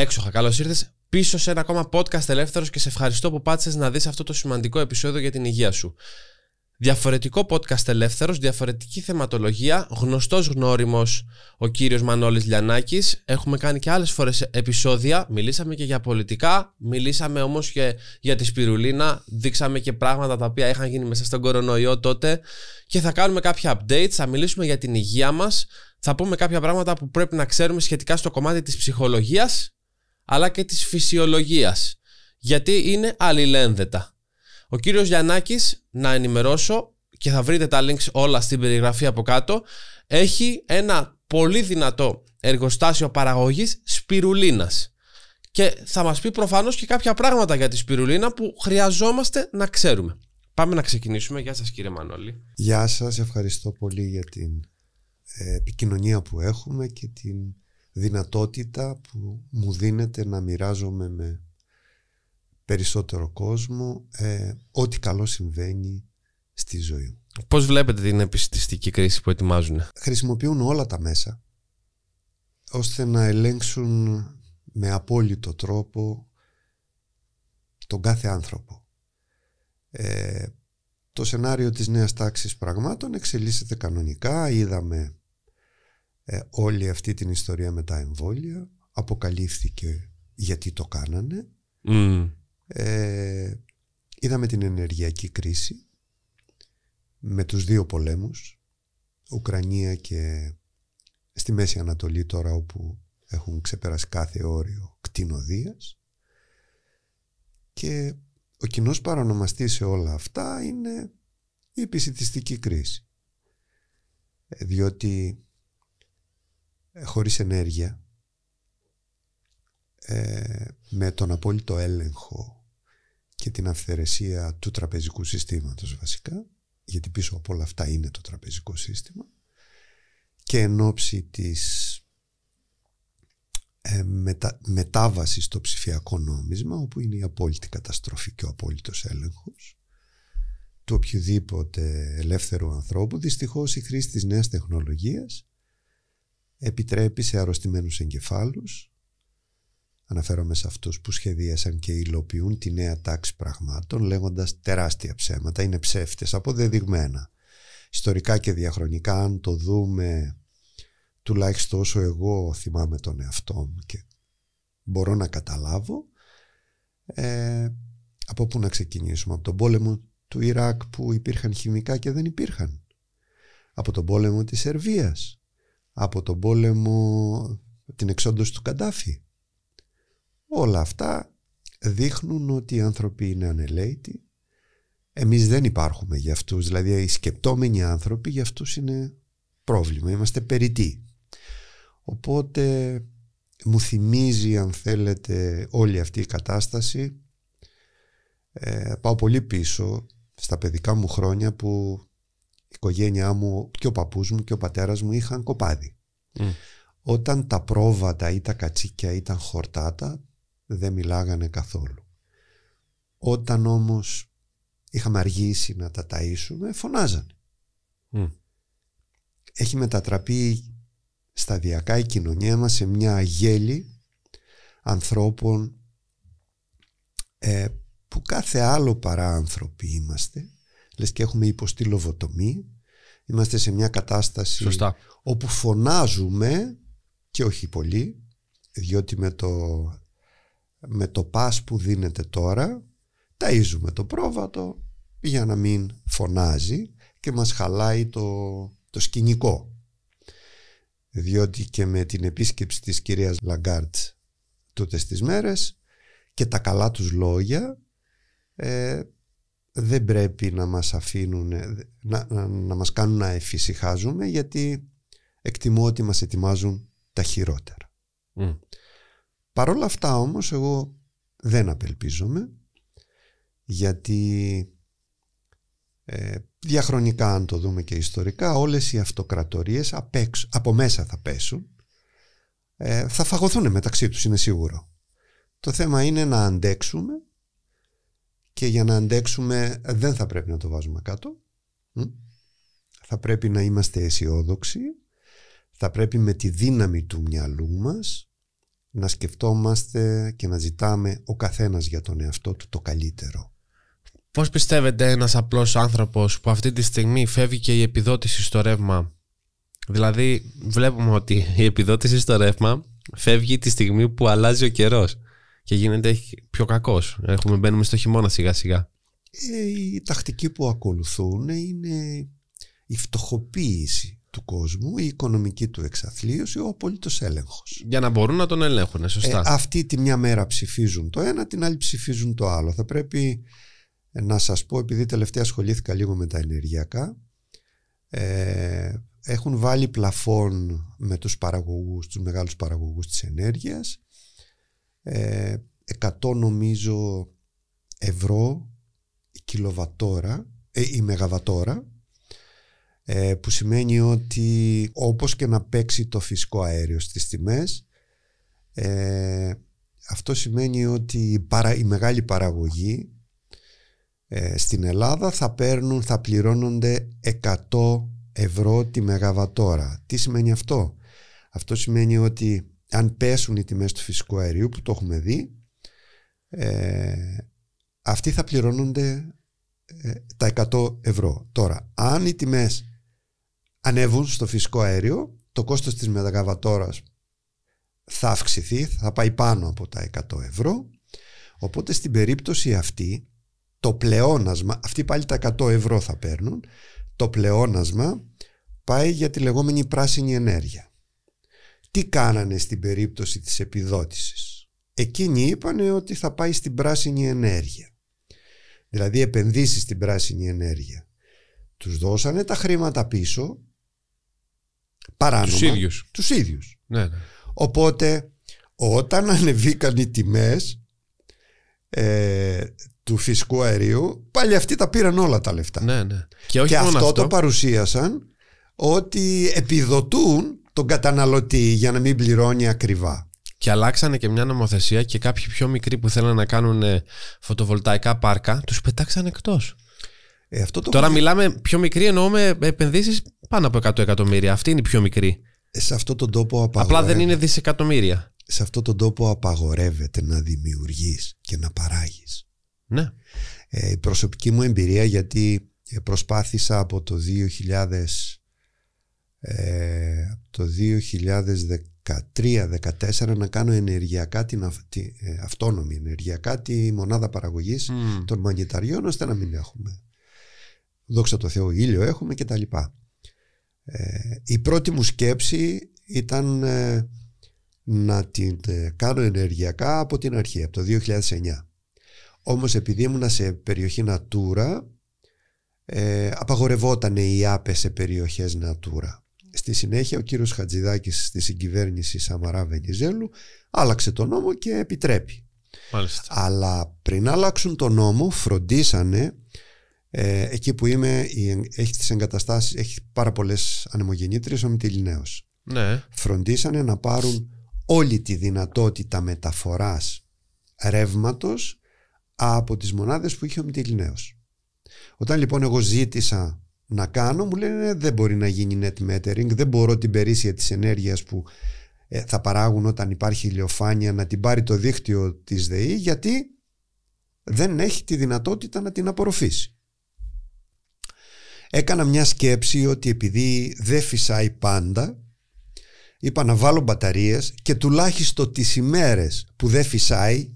Έξοχα, καλώς ήρθες πίσω σε ένα ακόμα podcast ελεύθερος και σε ευχαριστώ που πάτησες να δεις αυτό το σημαντικό επεισόδιο για την υγεία σου. Διαφορετικό podcast ελεύθερος, διαφορετική θεματολογία, γνωστός γνώριμος ο κύριος Μανώλης Λιανάκης. Έχουμε κάνει και άλλες φορές επεισόδια. Μιλήσαμε και για πολιτικά, μιλήσαμε όμως και για τη Σπυρουλίνα, Δείξαμε και πράγματα τα οποία είχαν γίνει μέσα στον κορονοϊό τότε. Και θα κάνουμε κάποια updates, θα μιλήσουμε για την υγεία μας. Θα πούμε κάποια πράγματα που πρέπει να ξέρουμε σχετικά στο κομμάτι της ψυχολογίας αλλά και της φυσιολογίας, γιατί είναι αλληλένδετα. Ο κύριος Γιαννάκης, να ενημερώσω και θα βρείτε τα links όλα στην περιγραφή από κάτω, έχει ένα πολύ δυνατό εργοστάσιο παραγωγής σπιρουλίνας. Και θα μας πει προφανώς και κάποια πράγματα για τη σπυρουλίνα που χρειαζόμαστε να ξέρουμε. Πάμε να ξεκινήσουμε. Γεια σας κύριε Μανώλη. Γεια σας, ευχαριστώ πολύ για την ε, επικοινωνία που έχουμε και την δυνατότητα που μου δίνεται να μοιράζομαι με περισσότερο κόσμο ε, ό,τι καλό συμβαίνει στη ζωή μου. Πώς βλέπετε την επιστηστική κρίση που ετοιμάζουν? Χρησιμοποιούν όλα τα μέσα ώστε να ελέγξουν με απόλυτο τρόπο τον κάθε άνθρωπο. Ε, το σενάριο της νέας τάξης πραγμάτων εξελίσσεται κανονικά. Είδαμε ε, όλη αυτή την ιστορία με τα εμβόλια αποκαλύφθηκε γιατί το κάνανε mm. ε, είδαμε την ενεργειακή κρίση με τους δύο πολέμους Ουκρανία και στη Μέση Ανατολή τώρα όπου έχουν ξεπεράσει κάθε όριο κτηνοδίας και ο κοινός παρανομαστής σε όλα αυτά είναι η επισητιστική κρίση ε, διότι ε, χωρίς ενέργεια ε, με τον απόλυτο έλεγχο και την αυθαιρεσία του τραπεζικού συστήματος βασικά γιατί πίσω από όλα αυτά είναι το τραπεζικό σύστημα και εν ώψη της ε, μετάβασης στο ψηφιακό νόμισμα όπου είναι η απόλυτη καταστροφή και ο απόλυτος έλεγχος του οποιοδήποτε ελεύθερου ανθρώπου δυστυχώς η χρήση της νέας τεχνολογίας επιτρέπει σε αρρωστημένους εγκεφάλους αναφέρομαι σε αυτούς που σχεδίασαν και υλοποιούν τη νέα τάξη πραγμάτων λέγοντας τεράστια ψέματα, είναι ψεύτες, αποδεδειγμένα. Ιστορικά και διαχρονικά αν το δούμε τουλάχιστον όσο εγώ θυμάμαι τον εαυτό μου και μπορώ να καταλάβω ε, από πού να ξεκινήσουμε, από τον πόλεμο του Ιράκ που υπήρχαν χημικά και δεν υπήρχαν, από τον πόλεμο της Σερβίας από τον πόλεμο, την εξόντωση του Καντάφη. Όλα αυτά δείχνουν ότι οι άνθρωποι είναι ανελέητοι. Εμείς δεν υπάρχουμε για αυτούς, δηλαδή οι σκεπτόμενοι άνθρωποι για αυτούς είναι πρόβλημα, είμαστε περιττοί. Οπότε μου θυμίζει αν θέλετε όλη αυτή η κατάσταση. Ε, πάω πολύ πίσω στα παιδικά μου χρόνια που η οικογένειά μου και ο παππούς μου και ο πατέρας μου είχαν κοπάδι. Όταν τα πρόβατα ή τα κατσίκια ήταν χορτάτα δεν μιλάγανε καθόλου. Όταν όμως είχαμε αργήσει να τα ταΐσουμε φωνάζανε. Έχει μετατραπεί σταδιακά η κοινωνία μας σε μια γέλη ανθρώπων ε, που κάθε άλλο παρά άνθρωποι είμαστε λες και έχουμε υποστεί λοβοτομή, είμαστε σε μια κατάσταση όπου φωνάζουμε και όχι πολύ, διότι με το, με το πας που δίνεται τώρα ταΐζουμε το πρόβατο για να μην φωνάζει και μας χαλάει το, το σκηνικό. Διότι και με την επίσκεψη της κυρίας Λαγκάρτ τότε στις μέρες και τα καλά τους λόγια ε, δεν πρέπει να μας αφήνουν, να, να μας κάνουν να εφησυχάζουμε γιατί εκτιμώ ότι μας ετοιμάζουν τα χειρότερα. Παρ' αυτά όμως εγώ δεν απελπίζομαι γιατί ε, διαχρονικά αν το δούμε και ιστορικά όλες οι αυτοκρατορίες από μέσα θα πέσουν ε, θα φαγωθούν μεταξύ τους είναι σίγουρο. Το θέμα είναι να αντέξουμε και για να αντέξουμε δεν θα πρέπει να το βάζουμε κάτω. Θα πρέπει να είμαστε αισιόδοξοι, θα πρέπει με τη δύναμη του μυαλού μας να σκεφτόμαστε και να ζητάμε ο καθένας για τον εαυτό του το καλύτερο. Πώς πιστεύετε ένας απλός άνθρωπος που αυτή τη στιγμή φεύγει και η επιδότηση στο ρεύμα Δηλαδή βλέπουμε ότι η επιδότηση στο ρεύμα φεύγει τη στιγμή που αλλάζει ο καιρός και γίνεται πιο κακός. Έχουμε, μπαίνουμε στο χειμώνα σιγά σιγά. Ε, η τακτική που ακολουθούν είναι η φτωχοποίηση του κόσμου, η οικονομική του εξαθλίωση, ο απολύτως έλεγχος. Για να μπορούν να τον ελέγχουν, ε, σωστά. Ε, αυτοί τη μια μέρα ψηφίζουν το ένα, την άλλη ψηφίζουν το άλλο. Θα πρέπει ε, να σας πω, επειδή τελευταία ασχολήθηκα λίγο με τα ενεργειακά, ε, έχουν βάλει πλαφόν με τους παραγωγούς, τους μεγάλους παραγωγούς της ενέργειας 100 ε, νομίζω ευρώ η κιλοβατόρα, ε, η μεγαβατόρα ε, που σημαίνει ότι όπως και να παίξει το φυσικό αέριο στις τιμές ε, αυτό σημαίνει ότι η, παρα, η μεγάλη παραγωγή ε, στην Ελλάδα θα παίρνουν, θα πληρώνονται 100 ευρώ τη μεγαβατόρα. Τι σημαίνει αυτό? Αυτό σημαίνει ότι αν πέσουν οι τιμές του φυσικού αερίου που το έχουμε δει ε, αυτοί θα πληρώνονται ε, τα 100 ευρώ. Τώρα, αν οι τιμές ανέβουν στο φυσικό αέριο, το κόστος της μεταγαβατόρας θα αυξηθεί, θα πάει πάνω από τα 100 ευρώ. Οπότε στην περίπτωση αυτή, το πλεόνασμα, αυτοί πάλι τα 100 ευρώ θα παίρνουν, το πλεόνασμα πάει για τη λεγόμενη πράσινη ενέργεια. Τι κάνανε στην περίπτωση της επιδότησης. Εκείνοι είπανε ότι θα πάει στην πράσινη ενέργεια. Δηλαδή επενδύσεις στην πράσινη ενέργεια. Τους δώσανε τα χρήματα πίσω παράνομα. Τους ίδιους. Ναι, ναι, Οπότε όταν ανεβήκαν οι τιμές ε, του φυσικού αερίου πάλι αυτοί τα πήραν όλα τα λεφτά. Ναι, ναι. Και, όχι αυτό, αυτό το παρουσίασαν ότι επιδοτούν τον καταναλωτή για να μην πληρώνει ακριβά. Και αλλάξανε και μια νομοθεσία και κάποιοι πιο μικροί που θέλανε να κάνουν ε, φωτοβολταϊκά πάρκα τους πετάξαν εκτός. Ε, το Τώρα μιλάμε πιο μικρή εννοούμε επενδύσεις πάνω από 100 εκατομμύρια. Αυτή είναι η πιο μικρή. Ε, σε αυτό τον τόπο απαγορεύεται. Απλά δεν είναι δισεκατομμύρια. Σε αυτό τον τόπο απαγορεύεται να δημιουργείς και να παράγεις. Ναι. Ε, η προσωπική μου εμπειρία γιατί ε, προσπάθησα από το 2000 ε, το 2013-2014 να κάνω ενεργειακά την ε, αυτόνομη, ενεργειακά τη μονάδα παραγωγής mm. των μαγνηταριών ώστε να μην έχουμε. Δόξα τω Θεώ ήλιο έχουμε και τα λοιπά. Ε, η πρώτη μου σκέψη ήταν ε, να την ε, κάνω ενεργειακά από την αρχή, από το 2009. Όμως επειδή ήμουν σε περιοχή Natura, ε, απαγορευόταν οι άπες σε περιοχές Natura. Στη συνέχεια ο κύριος Χατζηδάκης στη συγκυβέρνηση Σαμαρά Βενιζέλου άλλαξε το νόμο και επιτρέπει. Αλλά πριν αλλάξουν τον νόμο φροντίσανε ε, εκεί που είμαι έχει τις εγκαταστάσεις, έχει πάρα πολλές ανεμογεννήτριες ο Μητυλινέος. Ναι. Φροντίσανε να πάρουν όλη τη δυνατότητα μεταφοράς ρεύματος από τις μονάδες που είχε ο Μητυλινέος. Όταν λοιπόν εγώ ζήτησα να κάνω, μου λένε «Ε, δεν μπορεί να γίνει net metering, δεν μπορώ την περίσσια της ενέργειας που ε, θα παράγουν όταν υπάρχει ηλιοφάνεια να την πάρει το δίκτυο της ΔΕΗ γιατί δεν έχει τη δυνατότητα να την απορροφήσει. Έκανα μια σκέψη ότι επειδή δεν φυσάει πάντα είπα να βάλω μπαταρίες και τουλάχιστον τις ημέρες που δεν φυσάει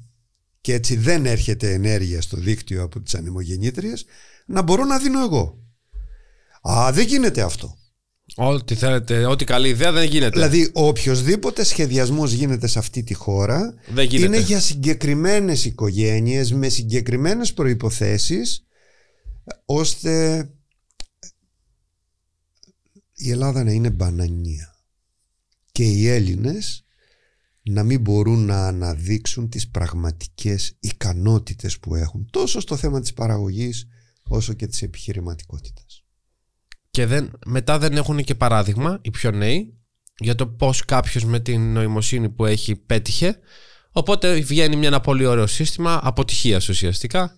και έτσι δεν έρχεται ενέργεια στο δίκτυο από τις ανεμογεννήτριες να μπορώ να δίνω εγώ. Α, δεν γίνεται αυτό. Ό,τι θέλετε, ό,τι καλή ιδέα δεν γίνεται. Δηλαδή, οποιοδήποτε σχεδιασμός γίνεται σε αυτή τη χώρα είναι για συγκεκριμένες οικογένειες με συγκεκριμένες προποθέσει ώστε η Ελλάδα να είναι μπανανία και οι Έλληνες να μην μπορούν να αναδείξουν τις πραγματικές ικανότητες που έχουν τόσο στο θέμα της παραγωγής όσο και της επιχειρηματικότητας. Και δεν, μετά δεν έχουν και παράδειγμα οι πιο νέοι για το πώς κάποιος με την νοημοσύνη που έχει πέτυχε. Οπότε βγαίνει μια, ένα πολύ ωραίο σύστημα αποτυχίας ουσιαστικά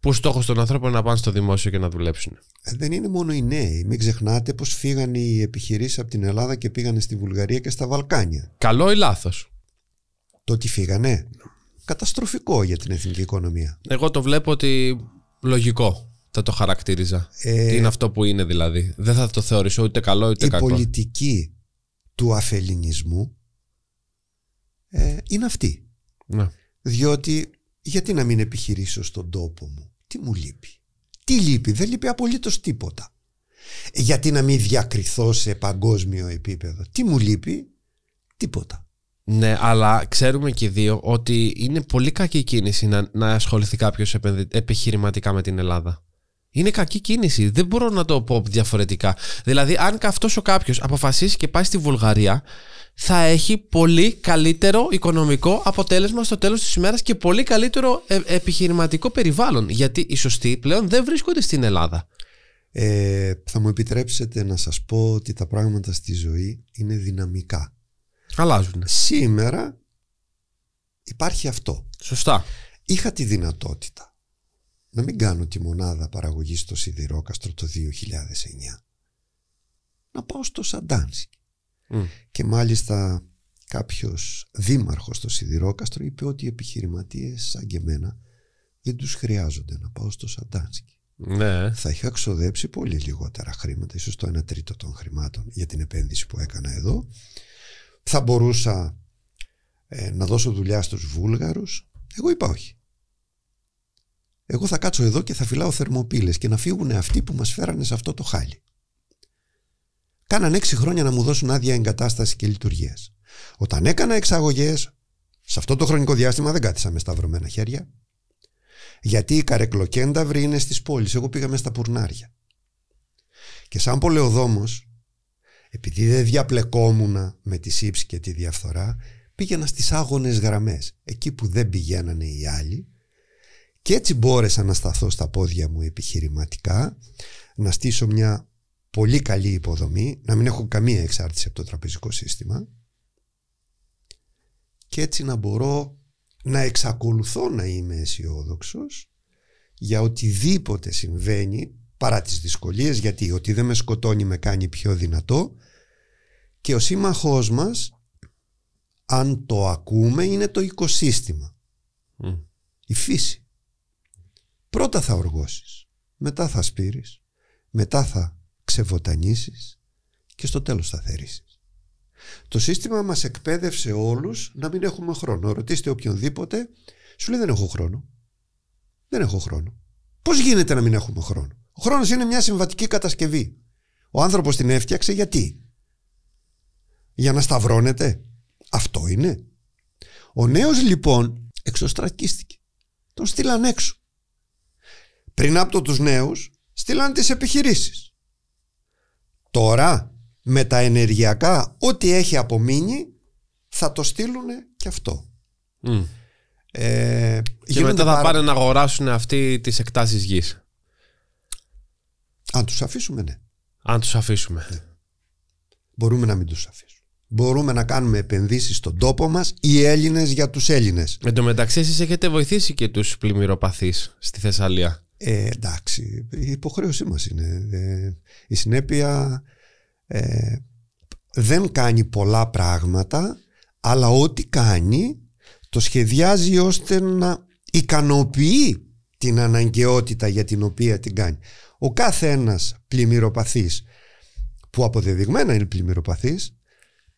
που στόχος των ανθρώπων είναι να πάνε στο δημόσιο και να δουλέψουν. Ε, δεν είναι μόνο οι νέοι. Μην ξεχνάτε πώς φύγαν οι επιχειρήσεις από την Ελλάδα και πήγανε στη Βουλγαρία και στα Βαλκάνια. Καλό ή λάθος. Το ότι φύγανε. Καταστροφικό για την εθνική οικονομία. Εγώ το βλέπω ότι λογικό θα το χαρακτήριζα. Ε, Τι είναι αυτό που είναι δηλαδή. Δεν θα το θεωρήσω ούτε καλό ούτε η κακό. Η πολιτική του αφελινισμού ε, είναι αυτή. Ναι. Διότι γιατί να μην επιχειρήσω στον τόπο μου. Τι μου λείπει. Τι λείπει. Δεν λείπει απολύτως τίποτα. Γιατί να μην διακριθώ σε παγκόσμιο επίπεδο. Τι μου λείπει. Τίποτα. Ναι, αλλά ξέρουμε και οι δύο ότι είναι πολύ κακή κίνηση να, να ασχοληθεί κάποιος επιχειρηματικά με την Ελλάδα. Είναι κακή κίνηση. Δεν μπορώ να το πω διαφορετικά. Δηλαδή, αν αυτός ο κάποιος αποφασίσει και πάει στη Βουλγαρία, θα έχει πολύ καλύτερο οικονομικό αποτέλεσμα στο τέλος της ημέρας και πολύ καλύτερο ε, επιχειρηματικό περιβάλλον. Γιατί οι σωστοί πλέον δεν βρίσκονται στην Ελλάδα. Ε, θα μου επιτρέψετε να σας πω ότι τα πράγματα στη ζωή είναι δυναμικά. Αλλάζουν. Σήμερα υπάρχει αυτό. Σωστά. Είχα τη δυνατότητα να μην κάνω τη μονάδα παραγωγής στο Σιδηρόκαστρο το 2009. Να πάω στο Σαντάνσκι. Και μάλιστα κάποιος δήμαρχος στο Σιδηρόκαστρο είπε ότι οι επιχειρηματίες σαν και εμένα δεν τους χρειάζονται να πάω στο Σαντάνσκι. Ναι. Θα είχα ξοδέψει πολύ λιγότερα χρήματα, ίσως το 1 τρίτο των χρημάτων για την επένδυση που έκανα εδώ. Θα μπορούσα ε, να δώσω δουλειά στους Βούλγαρους. Εγώ είπα όχι εγώ θα κάτσω εδώ και θα φυλάω θερμοπύλες και να φύγουν αυτοί που μας φέρανε σε αυτό το χάλι. Κάναν έξι χρόνια να μου δώσουν άδεια εγκατάσταση και λειτουργίας. Όταν έκανα εξαγωγές, σε αυτό το χρονικό διάστημα δεν κάθισα με σταυρωμένα χέρια. Γιατί οι καρεκλοκένταυροι είναι στις πόλεις, εγώ πήγα με στα πουρνάρια. Και σαν πολεοδόμος, επειδή δεν διαπλεκόμουν με τη σύψη και τη διαφθορά, πήγαινα στις άγονε γραμμές, εκεί που δεν πηγαίνανε οι άλλοι και έτσι μπόρεσα να σταθώ στα πόδια μου επιχειρηματικά, να στήσω μια πολύ καλή υποδομή, να μην έχω καμία εξάρτηση από το τραπεζικό σύστημα και έτσι να μπορώ να εξακολουθώ να είμαι αισιόδοξο για οτιδήποτε συμβαίνει παρά τις δυσκολίες γιατί ότι δεν με σκοτώνει με κάνει πιο δυνατό και ο σύμμαχός μας αν το ακούμε είναι το οικοσύστημα η φύση Πρώτα θα οργώσεις, μετά θα σπείρεις, μετά θα ξεβοτανίσεις και στο τέλος θα θερήσεις. Το σύστημα μας εκπαίδευσε όλους να μην έχουμε χρόνο. Ρωτήστε οποιονδήποτε, σου λέει δεν έχω χρόνο. Δεν έχω χρόνο. Πώς γίνεται να μην έχουμε χρόνο. Ο χρόνος είναι μια συμβατική κατασκευή. Ο άνθρωπος την έφτιαξε γιατί. Για να σταυρώνεται. Αυτό είναι. Ο νέος λοιπόν εξωστρακίστηκε. Τον στείλαν έξω πριν από τους νέους στείλαν τις επιχειρήσεις. Τώρα με τα ενεργειακά ό,τι έχει απομείνει θα το στείλουν και αυτό. Mm. Ε, και μετά θα πάρουν να αγοράσουν αυτοί τις εκτάσεις γης. Αν τους αφήσουμε ναι. Αν τους αφήσουμε. Ναι. Μπορούμε να μην τους αφήσουμε. Μπορούμε να κάνουμε επενδύσεις στον τόπο μας οι Έλληνες για τους Έλληνες. με το μεταξύ εσείς έχετε βοηθήσει και τους πλημμυροπαθείς στη Θεσσαλία. Ε, εντάξει, η υποχρέωσή μας είναι. Ε, η συνέπεια ε, δεν κάνει πολλά πράγματα, αλλά ό,τι κάνει το σχεδιάζει ώστε να ικανοποιεί την αναγκαιότητα για την οποία την κάνει. Ο κάθε ένας πλημμυροπαθής που αποδεδειγμένα είναι πλημμυροπαθής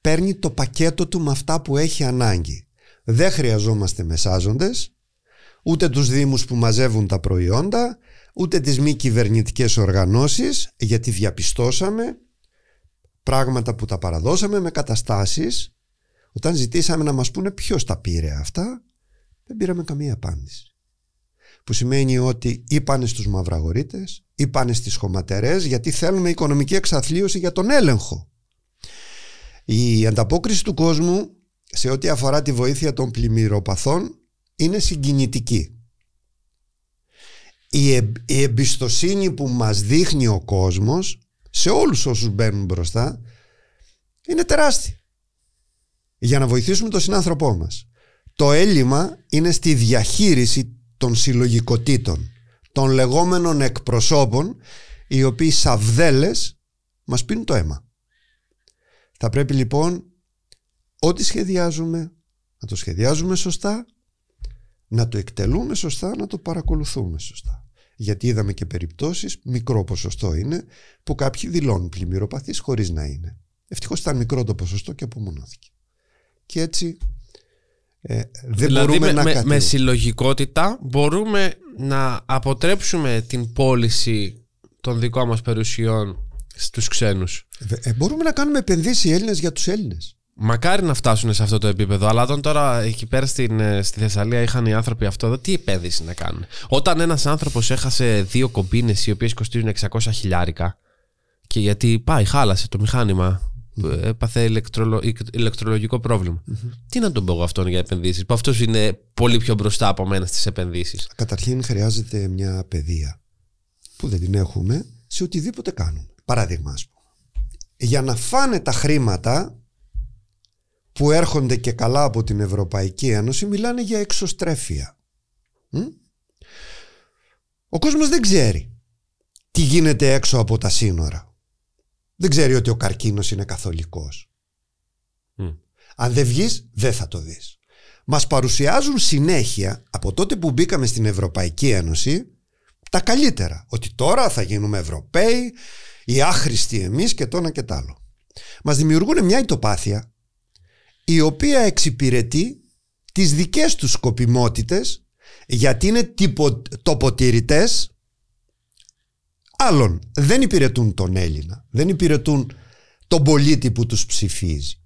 παίρνει το πακέτο του με αυτά που έχει ανάγκη. Δεν χρειαζόμαστε μεσάζοντες, ούτε τους δήμους που μαζεύουν τα προϊόντα, ούτε τις μη κυβερνητικές οργανώσεις, γιατί διαπιστώσαμε πράγματα που τα παραδώσαμε με καταστάσεις. Όταν ζητήσαμε να μας πούνε ποιος τα πήρε αυτά, δεν πήραμε καμία απάντηση. Που σημαίνει ότι είπαν στους μαυραγορείτες, στι στις χωματερές, γιατί θέλουμε οικονομική εξαθλίωση για τον έλεγχο. Η ανταπόκριση του κόσμου σε ό,τι αφορά τη βοήθεια των πλημμυροπαθών είναι συγκινητική. Η, η εμπιστοσύνη που μας δείχνει ο κόσμος σε όλους όσους μπαίνουν μπροστά είναι τεράστια για να βοηθήσουμε τον συνάνθρωπό μας. Το έλλειμμα είναι στη διαχείριση των συλλογικοτήτων, των λεγόμενων εκπροσώπων, οι οποίοι σαβδέλες μας πίνουν το αίμα. Θα πρέπει λοιπόν ό,τι σχεδιάζουμε να το σχεδιάζουμε σωστά να το εκτελούμε σωστά, να το παρακολουθούμε σωστά. Γιατί είδαμε και περιπτώσεις, μικρό ποσοστό είναι, που κάποιοι δηλώνουν πλημμυροπαθείς χωρίς να είναι. Ευτυχώς ήταν μικρό το ποσοστό και απομονώθηκε. Και έτσι ε, δεν δηλαδή μπορούμε με, να με, με συλλογικότητα μπορούμε να αποτρέψουμε την πώληση των δικών μας περιουσιών στους ξένους. Ε, μπορούμε να κάνουμε επενδύσεις οι Έλληνες για τους Έλληνες. Μακάρι να φτάσουν σε αυτό το επίπεδο. Αλλά όταν τώρα εκεί πέρα στην, ε, στη Θεσσαλία είχαν οι άνθρωποι αυτό, τι επένδυση να κάνουν. Όταν ένας άνθρωπος έχασε δύο κομπίνες οι οποίες κοστίζουν 600 χιλιάρικα. Και γιατί πάει, χάλασε το μηχανημα ε, Έπαθε ηλεκτρολογικό Τι να τον πω εγώ αυτόν για επενδύσεις, που αυτός είναι πολύ πιο μπροστά από μένα στις επενδύσεις. Καταρχήν χρειάζεται μια παιδεία που δεν την έχουμε σε οτιδήποτε κάνουμε. Παράδειγμα, ας πούμε. Για να φάνε τα χρήματα που έρχονται και καλά από την Ευρωπαϊκή Ένωση μιλάνε για εξωστρέφεια. Ο κόσμος δεν ξέρει τι γίνεται έξω από τα σύνορα. Δεν ξέρει ότι ο καρκίνος είναι καθολικός. Αν δεν βγεις, δεν θα το δεις. Μας παρουσιάζουν συνέχεια, από τότε που μπήκαμε στην Ευρωπαϊκή Ένωση, τα καλύτερα. Ότι τώρα θα γίνουμε Ευρωπαίοι, οι άχρηστοι εμείς και τόνα και τ' άλλο. Μας δημιουργούν μια ητοπάθεια η οποία εξυπηρετεί τις δικές τους σκοπιμότητες γιατί είναι τοποτηρητέ. τοποτηρητές άλλων. Δεν υπηρετούν τον Έλληνα, δεν υπηρετούν τον πολίτη που τους ψηφίζει.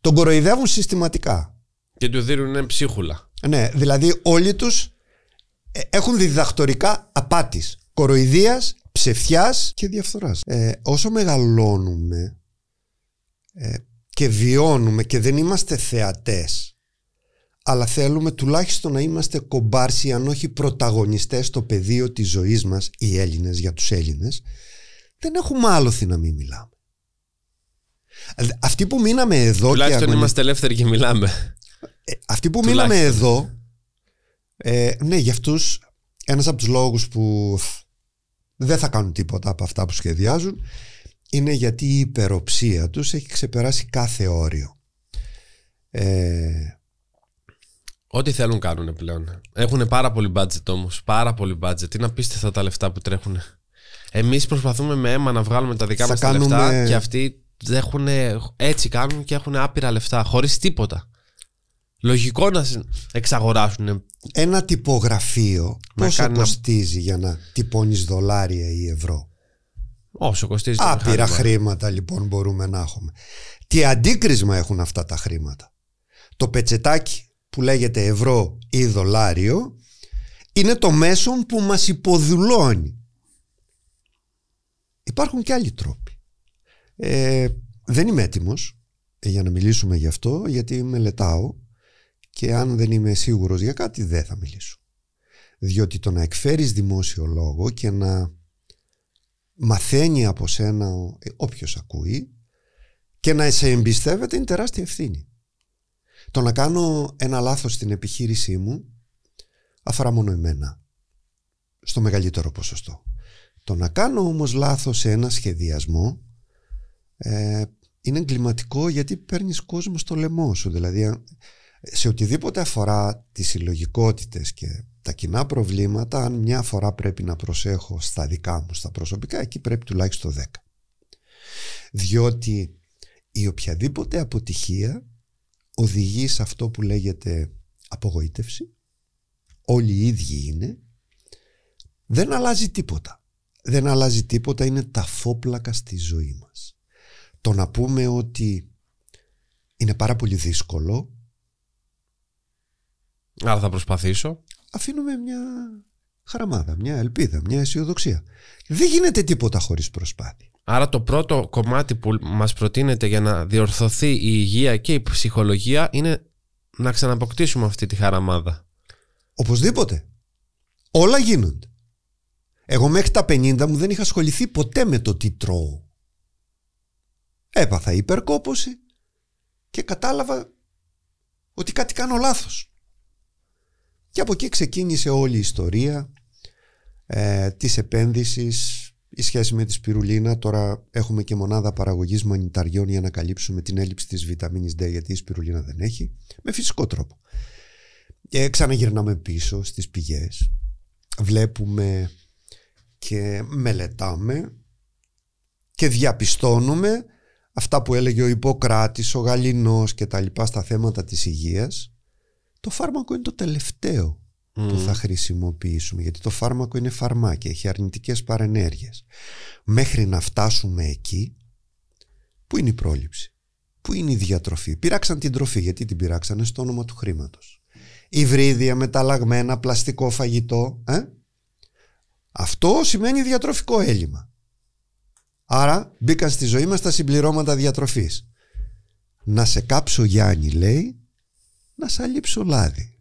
Τον κοροϊδεύουν συστηματικά. Και του δίνουν ψίχουλα. Ναι, δηλαδή όλοι τους ε, έχουν διδακτορικά απάτης, κοροϊδίας, ψευθιάς και διαφθοράς. Ε, όσο μεγαλώνουμε, ε, και βιώνουμε και δεν είμαστε θεατές αλλά θέλουμε τουλάχιστον να είμαστε κομπάρσοι αν όχι πρωταγωνιστές στο πεδίο της ζωής μας οι Έλληνες για τους Έλληνες δεν έχουμε θύμα να μην μιλάμε αυτοί που μείναμε εδώ τουλάχιστον είμαστε ελεύθεροι και μιλάμε ε, αυτοί που μείναμε εδώ ε, ναι για αυτούς ένας από τους λόγους που δεν θα κάνουν τίποτα από αυτά που σχεδιάζουν είναι γιατί η υπεροψία τους έχει ξεπεράσει κάθε όριο. Ε... Ό,τι θέλουν κάνουν πλέον. Έχουν πάρα πολύ budget όμως. Πάρα πολύ budget. Είναι απίστευτα τα λεφτά που τρέχουν. Εμείς προσπαθούμε με αίμα να βγάλουμε τα δικά μας λεφτά και αυτοί έχουν, έτσι κάνουν και έχουν άπειρα λεφτά χωρίς τίποτα. Λογικό να εξαγοράσουν. Ένα τυπογραφείο πόσο κάνει... κοστίζει για να τυπώνεις δολάρια ή ευρώ. Όσο κοστίζει. Άπειρα χρήματα λοιπόν μπορούμε να έχουμε. Τι αντίκρισμα έχουν αυτά τα χρήματα. Το πετσετάκι που λέγεται ευρώ ή δολάριο είναι το μέσο που μας υποδουλώνει. Υπάρχουν και άλλοι τρόποι. Ε, δεν είμαι έτοιμος ε, για να μιλήσουμε γι' αυτό γιατί μελετάω και αν δεν είμαι σίγουρος για κάτι δεν θα μιλήσω. Διότι το να εκφέρεις δημόσιο λόγο και να μαθαίνει από σένα ε, όποιος ακούει και να σε εμπιστεύεται είναι τεράστια ευθύνη. Το να κάνω ένα λάθος στην επιχείρησή μου αφορά μόνο εμένα στο μεγαλύτερο ποσοστό. Το να κάνω όμως λάθος σε ένα σχεδιασμό ε, είναι εγκληματικό γιατί παίρνεις κόσμο στο λαιμό σου. Δηλαδή ε, σε οτιδήποτε αφορά τις συλλογικότητες και τα κοινά προβλήματα, αν μια φορά πρέπει να προσέχω στα δικά μου, στα προσωπικά, εκεί πρέπει τουλάχιστον 10. Διότι η οποιαδήποτε αποτυχία οδηγεί σε αυτό που λέγεται απογοήτευση. Όλοι οι ίδιοι είναι. Δεν αλλάζει τίποτα. Δεν αλλάζει τίποτα, είναι τα φόπλακα στη ζωή μας. Το να πούμε ότι είναι πάρα πολύ δύσκολο. Άρα θα προσπαθήσω αφήνουμε μια χαραμάδα, μια ελπίδα, μια αισιοδοξία. Δεν γίνεται τίποτα χωρίς προσπάθεια. Άρα το πρώτο κομμάτι που μας προτείνεται για να διορθωθεί η υγεία και η ψυχολογία είναι να ξαναποκτήσουμε αυτή τη χαραμάδα. Οπωσδήποτε. Όλα γίνονται. Εγώ μέχρι τα 50 μου δεν είχα ασχοληθεί ποτέ με το τι τρώω. Έπαθα υπερκόπωση και κατάλαβα ότι κάτι κάνω λάθος. Και από εκεί ξεκίνησε όλη η ιστορία ε, της επένδυσης, η σχέση με τη σπιρουλίνα. Τώρα έχουμε και μονάδα παραγωγής μανιταριών για να καλύψουμε την έλλειψη της βιταμίνης D γιατί η σπιρουλίνα δεν έχει, με φυσικό τρόπο. Και ε, ξαναγυρνάμε πίσω στις πηγές. Βλέπουμε και μελετάμε και διαπιστώνουμε αυτά που έλεγε ο Ιπποκράτης, ο Γαλινός και τα λοιπά στα θέματα της υγείας το φάρμακο είναι το τελευταίο που θα χρησιμοποιήσουμε γιατί το φάρμακο είναι φαρμάκι, έχει αρνητικές παρενέργειες. Μέχρι να φτάσουμε εκεί, πού είναι η πρόληψη, πού είναι η διατροφή. Πειράξαν την τροφή, γιατί την πειράξανε στο όνομα του χρήματος. Υβρίδια, μεταλλαγμένα, πλαστικό φαγητό. Ε? Αυτό σημαίνει διατροφικό έλλειμμα. Άρα μπήκαν στη ζωή μας τα συμπληρώματα διατροφής. Να σε κάψω Γιάννη λέει να σαλείψω λάδι.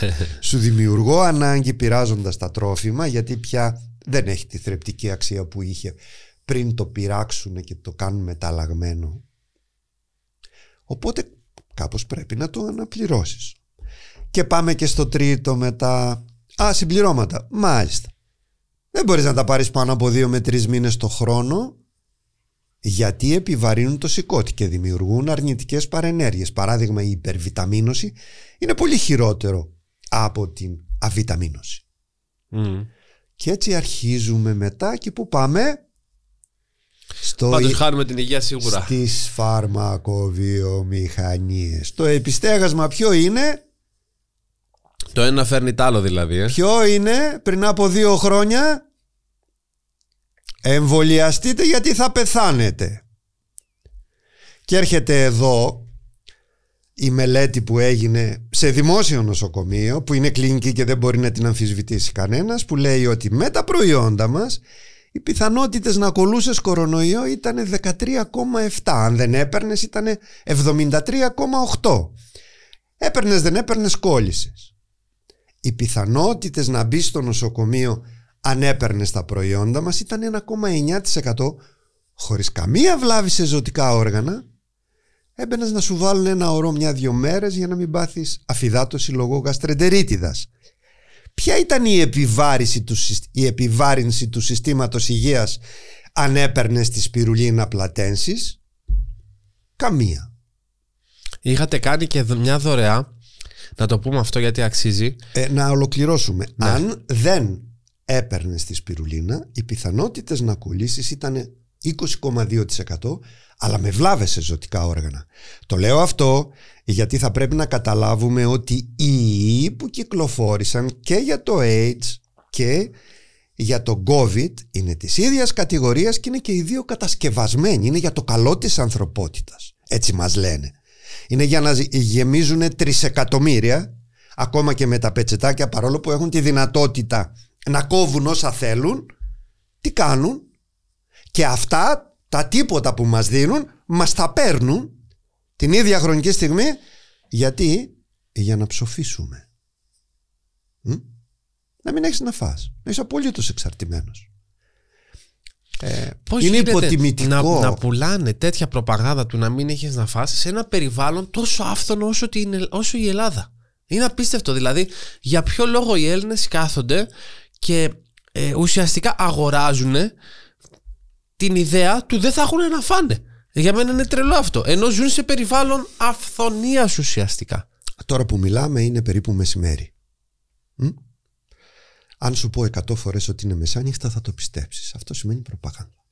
Σου δημιουργώ ανάγκη πειράζοντας τα τρόφιμα γιατί πια δεν έχει τη θρεπτική αξία που είχε πριν το πειράξουν και το κάνουν μεταλλαγμένο. Οπότε κάπως πρέπει να το αναπληρώσεις. Και πάμε και στο τρίτο με Α, συμπληρώματα. Μάλιστα. Δεν μπορείς να τα πάρεις πάνω από δύο με τρεις μήνες το χρόνο γιατί επιβαρύνουν το σηκώτη και δημιουργούν αρνητικές παρενέργειες. Παράδειγμα, η υπερβιταμίνωση είναι πολύ χειρότερο από την αβιταμίνωση. Mm. Και έτσι αρχίζουμε μετά και που πάμε... Στο Πάντως χάνουμε την υγεία σίγουρα. Στις φαρμακοβιομηχανίες. Το επιστέγασμα ποιο είναι... Το ένα φέρνει τ' άλλο δηλαδή. Ε. Ποιο είναι πριν από δύο χρόνια Εμβολιαστείτε γιατί θα πεθάνετε. Και έρχεται εδώ η μελέτη που έγινε σε δημόσιο νοσοκομείο που είναι κλινική και δεν μπορεί να την αμφισβητήσει κανένας που λέει ότι με τα προϊόντα μας οι πιθανότητες να κολούσες κορονοϊό ήταν 13,7 αν δεν έπαιρνες ήταν 73,8 έπαιρνες δεν έπαιρνες κόλλησες οι πιθανότητες να μπεις στο νοσοκομείο αν έπαιρνες τα προϊόντα μας ήταν 1,9% χωρίς καμία βλάβη σε ζωτικά όργανα έμπαινες να σου βάλουν ένα ωρό μια-δυο μέρες για να μην πάθεις αφυδάτωση λόγω γαστρεντερίτιδας. Ποια ήταν η, επιβάρυνση του συστήματος υγείας αν έπαιρνες τη σπιρουλίνα πλατένσης Καμία. Είχατε κάνει και μια δωρεά να το πούμε αυτό γιατί αξίζει. Ε, να ολοκληρώσουμε. Ναι. Αν δεν έπαιρνε στη σπιρουλίνα, οι πιθανότητες να κολλήσεις ήταν 20,2% αλλά με βλάβες σε ζωτικά όργανα. Το λέω αυτό γιατί θα πρέπει να καταλάβουμε ότι οι ιοί που κυκλοφόρησαν και για το AIDS και για το COVID είναι της ίδιας κατηγορίας και είναι και οι δύο κατασκευασμένοι. Είναι για το καλό της ανθρωπότητας. Έτσι μας λένε. Είναι για να γεμίζουν τρισεκατομμύρια ακόμα και με τα πετσετάκια παρόλο που έχουν τη δυνατότητα να κόβουν όσα θέλουν, τι κάνουν και αυτά τα τίποτα που μας δίνουν μας τα παίρνουν την ίδια χρονική στιγμή γιατί για να ψοφήσουμε. Να μην έχεις να φας. Να είσαι απολύτως εξαρτημένος. Ε, είναι υποτιμητικό. Να, πουλάνε τέτοια προπαγάνδα του να μην έχεις να φας σε ένα περιβάλλον τόσο άφθονο όσο, την, ε- όσο η Ελλάδα. Είναι απίστευτο. Δηλαδή, για ποιο λόγο οι Έλληνες κάθονται και ε, ουσιαστικά αγοράζουν την ιδέα του δεν θα έχουν να φάνε. Για μένα είναι τρελό αυτό. Ενώ ζουν σε περιβάλλον αυθονίας ουσιαστικά. Τώρα που μιλάμε είναι περίπου μεσημέρι. Μ? Αν σου πω 100 φορές ότι είναι μεσάνυχτα θα το πιστέψεις. Αυτό σημαίνει προπαγάνδα.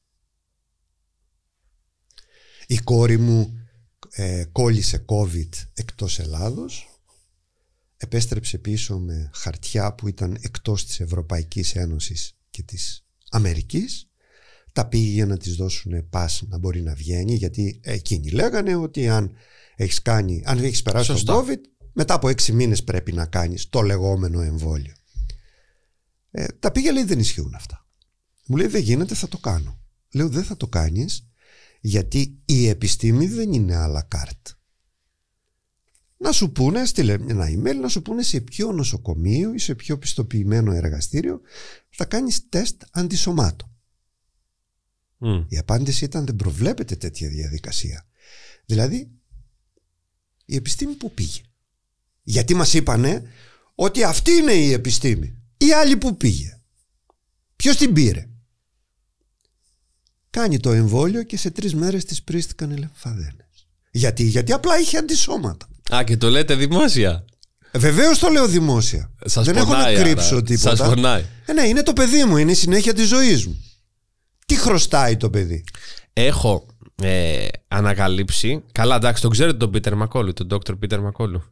Η κόρη μου ε, κόλλησε COVID εκτός Ελλάδος επέστρεψε πίσω με χαρτιά που ήταν εκτός της Ευρωπαϊκής Ένωσης και της Αμερικής τα πήγε για να της δώσουν πας να μπορεί να βγαίνει γιατί εκείνοι λέγανε ότι αν έχεις, κάνει, αν έχεις περάσει το COVID μετά από έξι μήνες πρέπει να κάνεις το λεγόμενο εμβόλιο ε, τα πήγε λέει δεν ισχύουν αυτά μου λέει δεν γίνεται θα το κάνω λέω δεν θα το κάνεις γιατί η επιστήμη δεν είναι άλλα la να σου πούνε, στείλε ένα email, να σου πούνε σε ποιο νοσοκομείο ή σε ποιο πιστοποιημένο εργαστήριο θα κάνεις τεστ αντισωμάτων. Η απάντηση ήταν δεν προβλέπεται τέτοια διαδικασία. Δηλαδή, η επιστήμη που πήγε. Γιατί μας είπανε ότι αυτή είναι η επιστήμη. Η άλλη που πήγε. Ποιος την πήρε. Κάνει το εμβόλιο και σε τρεις μέρες τις πρίστηκαν οι λεμφαδένες. Γιατί, γιατί απλά είχε αντισώματα. Α, και το λέτε δημόσια. Βεβαίως το λέω δημόσια. Δεν έχω να κρύψω τίποτα. Σας φωνάει. Ε, ναι, είναι το παιδί μου, είναι η συνέχεια της ζωής μου. Τι χρωστάει το παιδί. Έχω ε, ανακαλύψει. Καλά, εντάξει, τον ξέρετε τον Πίτερ Μακόλου, τον Dr. Πίτερ Μακόλου.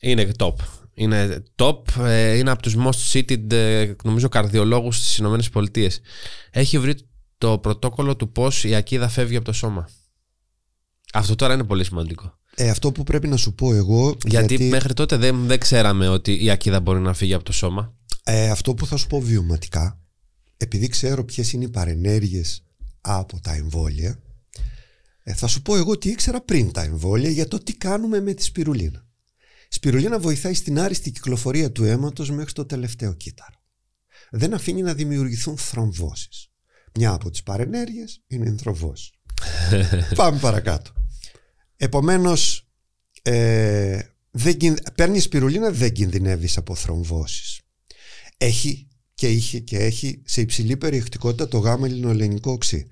Είναι top. Είναι top. Ε, είναι από τους most cited, ε, νομίζω, καρδιολόγους στις ΗΠΑ. Έχει βρει το πρωτόκολλο του πώς η ακίδα φεύγει από το σώμα. Αυτό τώρα είναι πολύ σημαντικό. Ε, αυτό που πρέπει να σου πω εγώ. Γιατί, γιατί... μέχρι τότε δεν, δεν ξέραμε ότι η ακίδα μπορεί να φύγει από το σώμα. Ε, αυτό που θα σου πω βιωματικά, επειδή ξέρω ποιες είναι οι παρενέργειες από τα εμβόλια, ε, θα σου πω εγώ τι ήξερα πριν τα εμβόλια για το τι κάνουμε με τη σπιρουλίνα. Η βοηθάει στην άριστη κυκλοφορία του αίματος μέχρι το τελευταίο κύτταρο. Δεν αφήνει να δημιουργηθούν θρομβώσεις. Μια από τις παρενέργειες είναι η Πάμε παρακάτω. Επομένως, ε, δεν, παίρνεις δεν κινδυνεύεις από θρομβώσεις. Έχει και είχε και έχει σε υψηλή περιεκτικότητα το γάμα ελληνοελληνικό οξύ.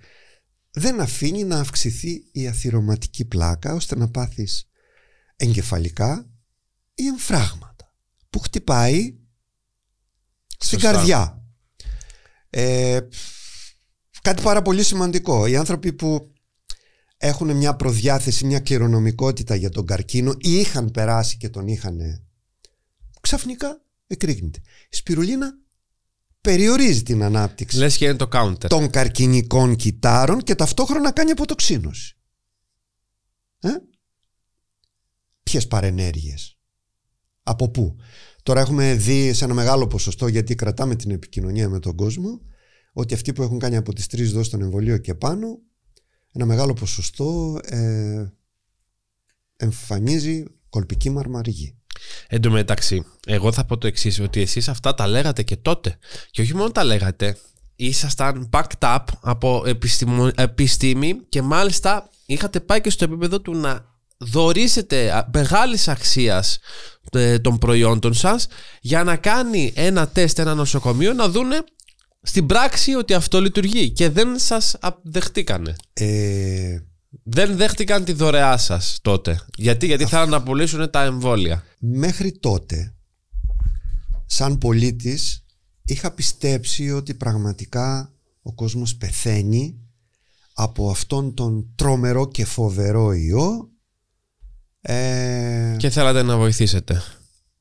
Δεν αφήνει να αυξηθεί η αθυρωματική πλάκα ώστε να πάθεις εγκεφαλικά ή εμφράγματα που χτυπάει στην καρδιά. Ε, κάτι πάρα πολύ σημαντικό. Οι άνθρωποι που έχουν μια προδιάθεση, μια κληρονομικότητα για τον καρκίνο ή είχαν περάσει και τον είχαν ξαφνικά εκρήγνεται. Η σπιρουλίνα περιορίζει την ανάπτυξη Λες και είναι το counter. των καρκινικών κυτάρων και ταυτόχρονα κάνει αποτοξίνωση. Ε? Ποιες παρενέργειες. Από πού. Τώρα έχουμε δει σε ένα μεγάλο ποσοστό γιατί κρατάμε την επικοινωνία με τον κόσμο ότι αυτοί που έχουν κάνει από τις τρεις δόσεις των εμβολίων και πάνω ένα μεγάλο ποσοστό ε, εμφανίζει κολπική μαρμαριγή. Εν τω μεταξύ, εγώ θα πω το εξής: Ότι εσείς αυτά τα λέγατε και τότε. Και όχι μόνο τα λέγατε, ήσασταν backed up από επιστημο... επιστήμη και μάλιστα είχατε πάει και στο επίπεδο του να δωρήσετε μεγάλης αξίας ε, των προϊόντων σας για να κάνει ένα τεστ ένα νοσοκομείο να δούνε στην πράξη ότι αυτό λειτουργεί και δεν σας δεχτήκανε. Ε... Δεν δέχτηκαν τη δωρεά σας τότε. Γιατί, γιατί θα αναπολύσουν τα εμβόλια. Μέχρι τότε, σαν πολίτης, είχα πιστέψει ότι πραγματικά ο κόσμος πεθαίνει από αυτόν τον τρομερό και φοβερό ιό. Ε, και θέλατε να βοηθήσετε.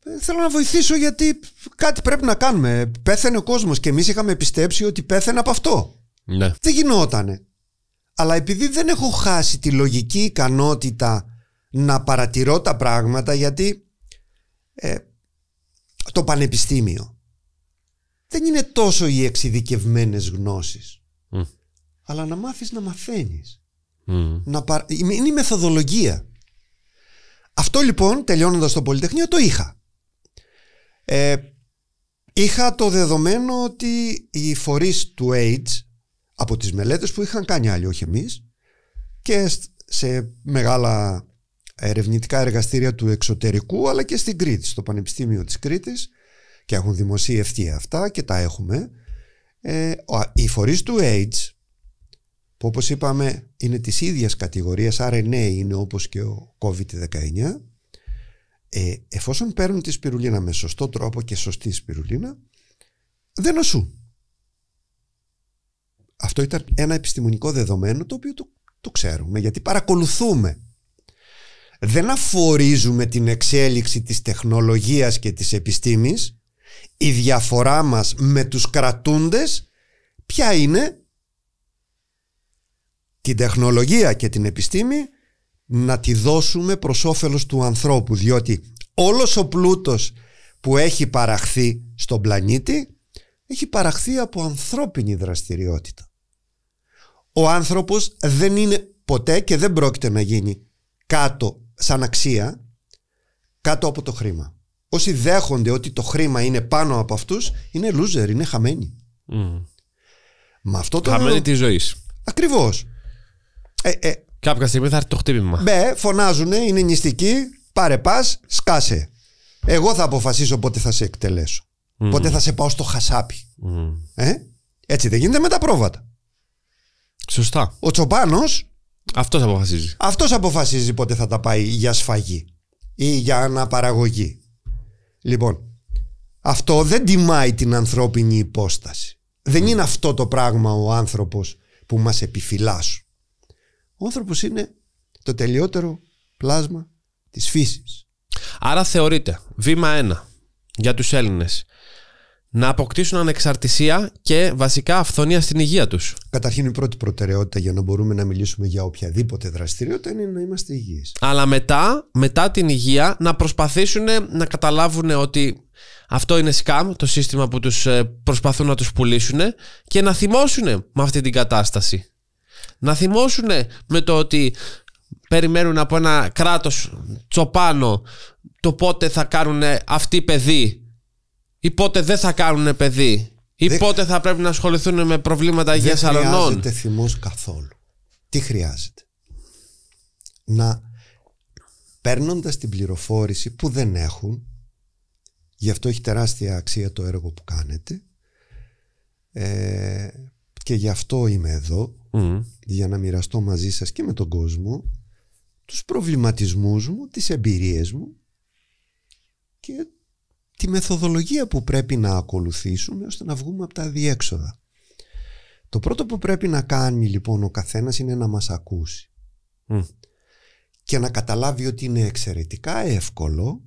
Ε, θέλω να βοηθήσω γιατί κάτι πρέπει να κάνουμε. Πέθανε ο κόσμος και εμείς είχαμε πιστέψει ότι πέθανε από αυτό. Ναι. Δεν γινότανε. Αλλά επειδή δεν έχω χάσει τη λογική ικανότητα να παρατηρώ τα πράγματα γιατί ε, το πανεπιστήμιο δεν είναι τόσο οι εξειδικευμένες γνώσεις αλλά να μάθεις να μαθαίνεις να είναι η μεθοδολογία αυτό λοιπόν τελειώνοντας το Πολυτεχνείο το είχα ε, είχα το δεδομένο ότι οι φορείς του AIDS από τις μελέτες που είχαν κάνει άλλοι, όχι εμείς, και σε μεγάλα ερευνητικά εργαστήρια του εξωτερικού, αλλά και στην Κρήτη, στο Πανεπιστήμιο της Κρήτης, και έχουν δημοσιευτεί αυτά και τα έχουμε. Ε, οι φορείς του AIDS, που όπως είπαμε είναι της ίδιας κατηγορίας, RNA είναι όπως και ο COVID-19, ε, εφόσον παίρνουν τη σπιρουλίνα με σωστό τρόπο και σωστή σπιρουλίνα, δεν νοσούν. Αυτό ήταν ένα επιστημονικό δεδομένο το οποίο το, το ξέρουμε γιατί παρακολουθούμε. Δεν αφορίζουμε την εξέλιξη της τεχνολογίας και της επιστήμης. Η διαφορά μας με τους κρατούντες ποια είναι την τεχνολογία και την επιστήμη να τη δώσουμε προς όφελος του ανθρώπου διότι όλος ο πλούτος που έχει παραχθεί στον πλανήτη έχει παραχθεί από ανθρώπινη δραστηριότητα. Ο άνθρωπος δεν είναι ποτέ και δεν πρόκειται να γίνει κάτω σαν αξία κάτω από το χρήμα. Όσοι δέχονται ότι το χρήμα είναι πάνω από αυτούς είναι loser, είναι χαμένοι. Mm. Με αυτό το χαμένοι τη της ζωής. Ακριβώς. Ε, ε, Κάποια στιγμή θα έρθει το χτύπημα. Μπε, φωνάζουνε, είναι νηστικοί, πάρε πας, σκάσε. Εγώ θα αποφασίσω πότε θα σε εκτελέσω. Πότε θα σε πάω στο χασάπι. Ε? Έτσι δεν γίνεται με τα πρόβατα. Σωστά. Ο Τσοπάνος. Αυτός αποφασίζει. Αυτός αποφασίζει πότε θα τα πάει για σφαγή ή για αναπαραγωγή. Λοιπόν, αυτό δεν τιμάει την ανθρώπινη υπόσταση. Δεν είναι αυτό το πράγμα ο άνθρωπος που μας επιφυλάσσουν. Ο άνθρωπος είναι το τελειότερο πλάσμα της φύσης. Άρα θεωρείται βήμα ένα για τους Έλληνες να αποκτήσουν ανεξαρτησία και βασικά αυθονία στην υγεία τους. Καταρχήν η πρώτη προτεραιότητα για να μπορούμε να μιλήσουμε για οποιαδήποτε δραστηριότητα είναι να είμαστε υγιείς. Αλλά μετά, μετά την υγεία να προσπαθήσουν να καταλάβουν ότι αυτό είναι σκάμ το σύστημα που τους ε, προσπαθούν να τους πουλήσουν και να θυμώσουν με αυτή την κατάσταση να θυμώσουν με το ότι περιμένουν από ένα κράτος τσοπάνο το πότε θα κάνουν αυτοί παιδί ή πότε δεν θα κάνουν παιδί ή πότε θα πρέπει να ασχοληθούν με προβλήματα υγείας δεν Δεν χρειάζεται θυμός καθόλου. Τι χρειάζεται. Να παίρνοντας την πληροφόρηση που δεν έχουν γι' αυτό έχει τεράστια αξία το έργο που κάνετε ε, και γι' αυτό είμαι εδώ για να μοιραστώ μαζί σας και με τον κόσμο τους προβληματισμούς μου, τις εμπειρίες μου και τη μεθοδολογία που πρέπει να ακολουθήσουμε ώστε να βγούμε από τα διέξοδα. Το πρώτο που πρέπει να κάνει λοιπόν ο καθένας είναι να μας ακούσει και να καταλάβει ότι είναι εξαιρετικά εύκολο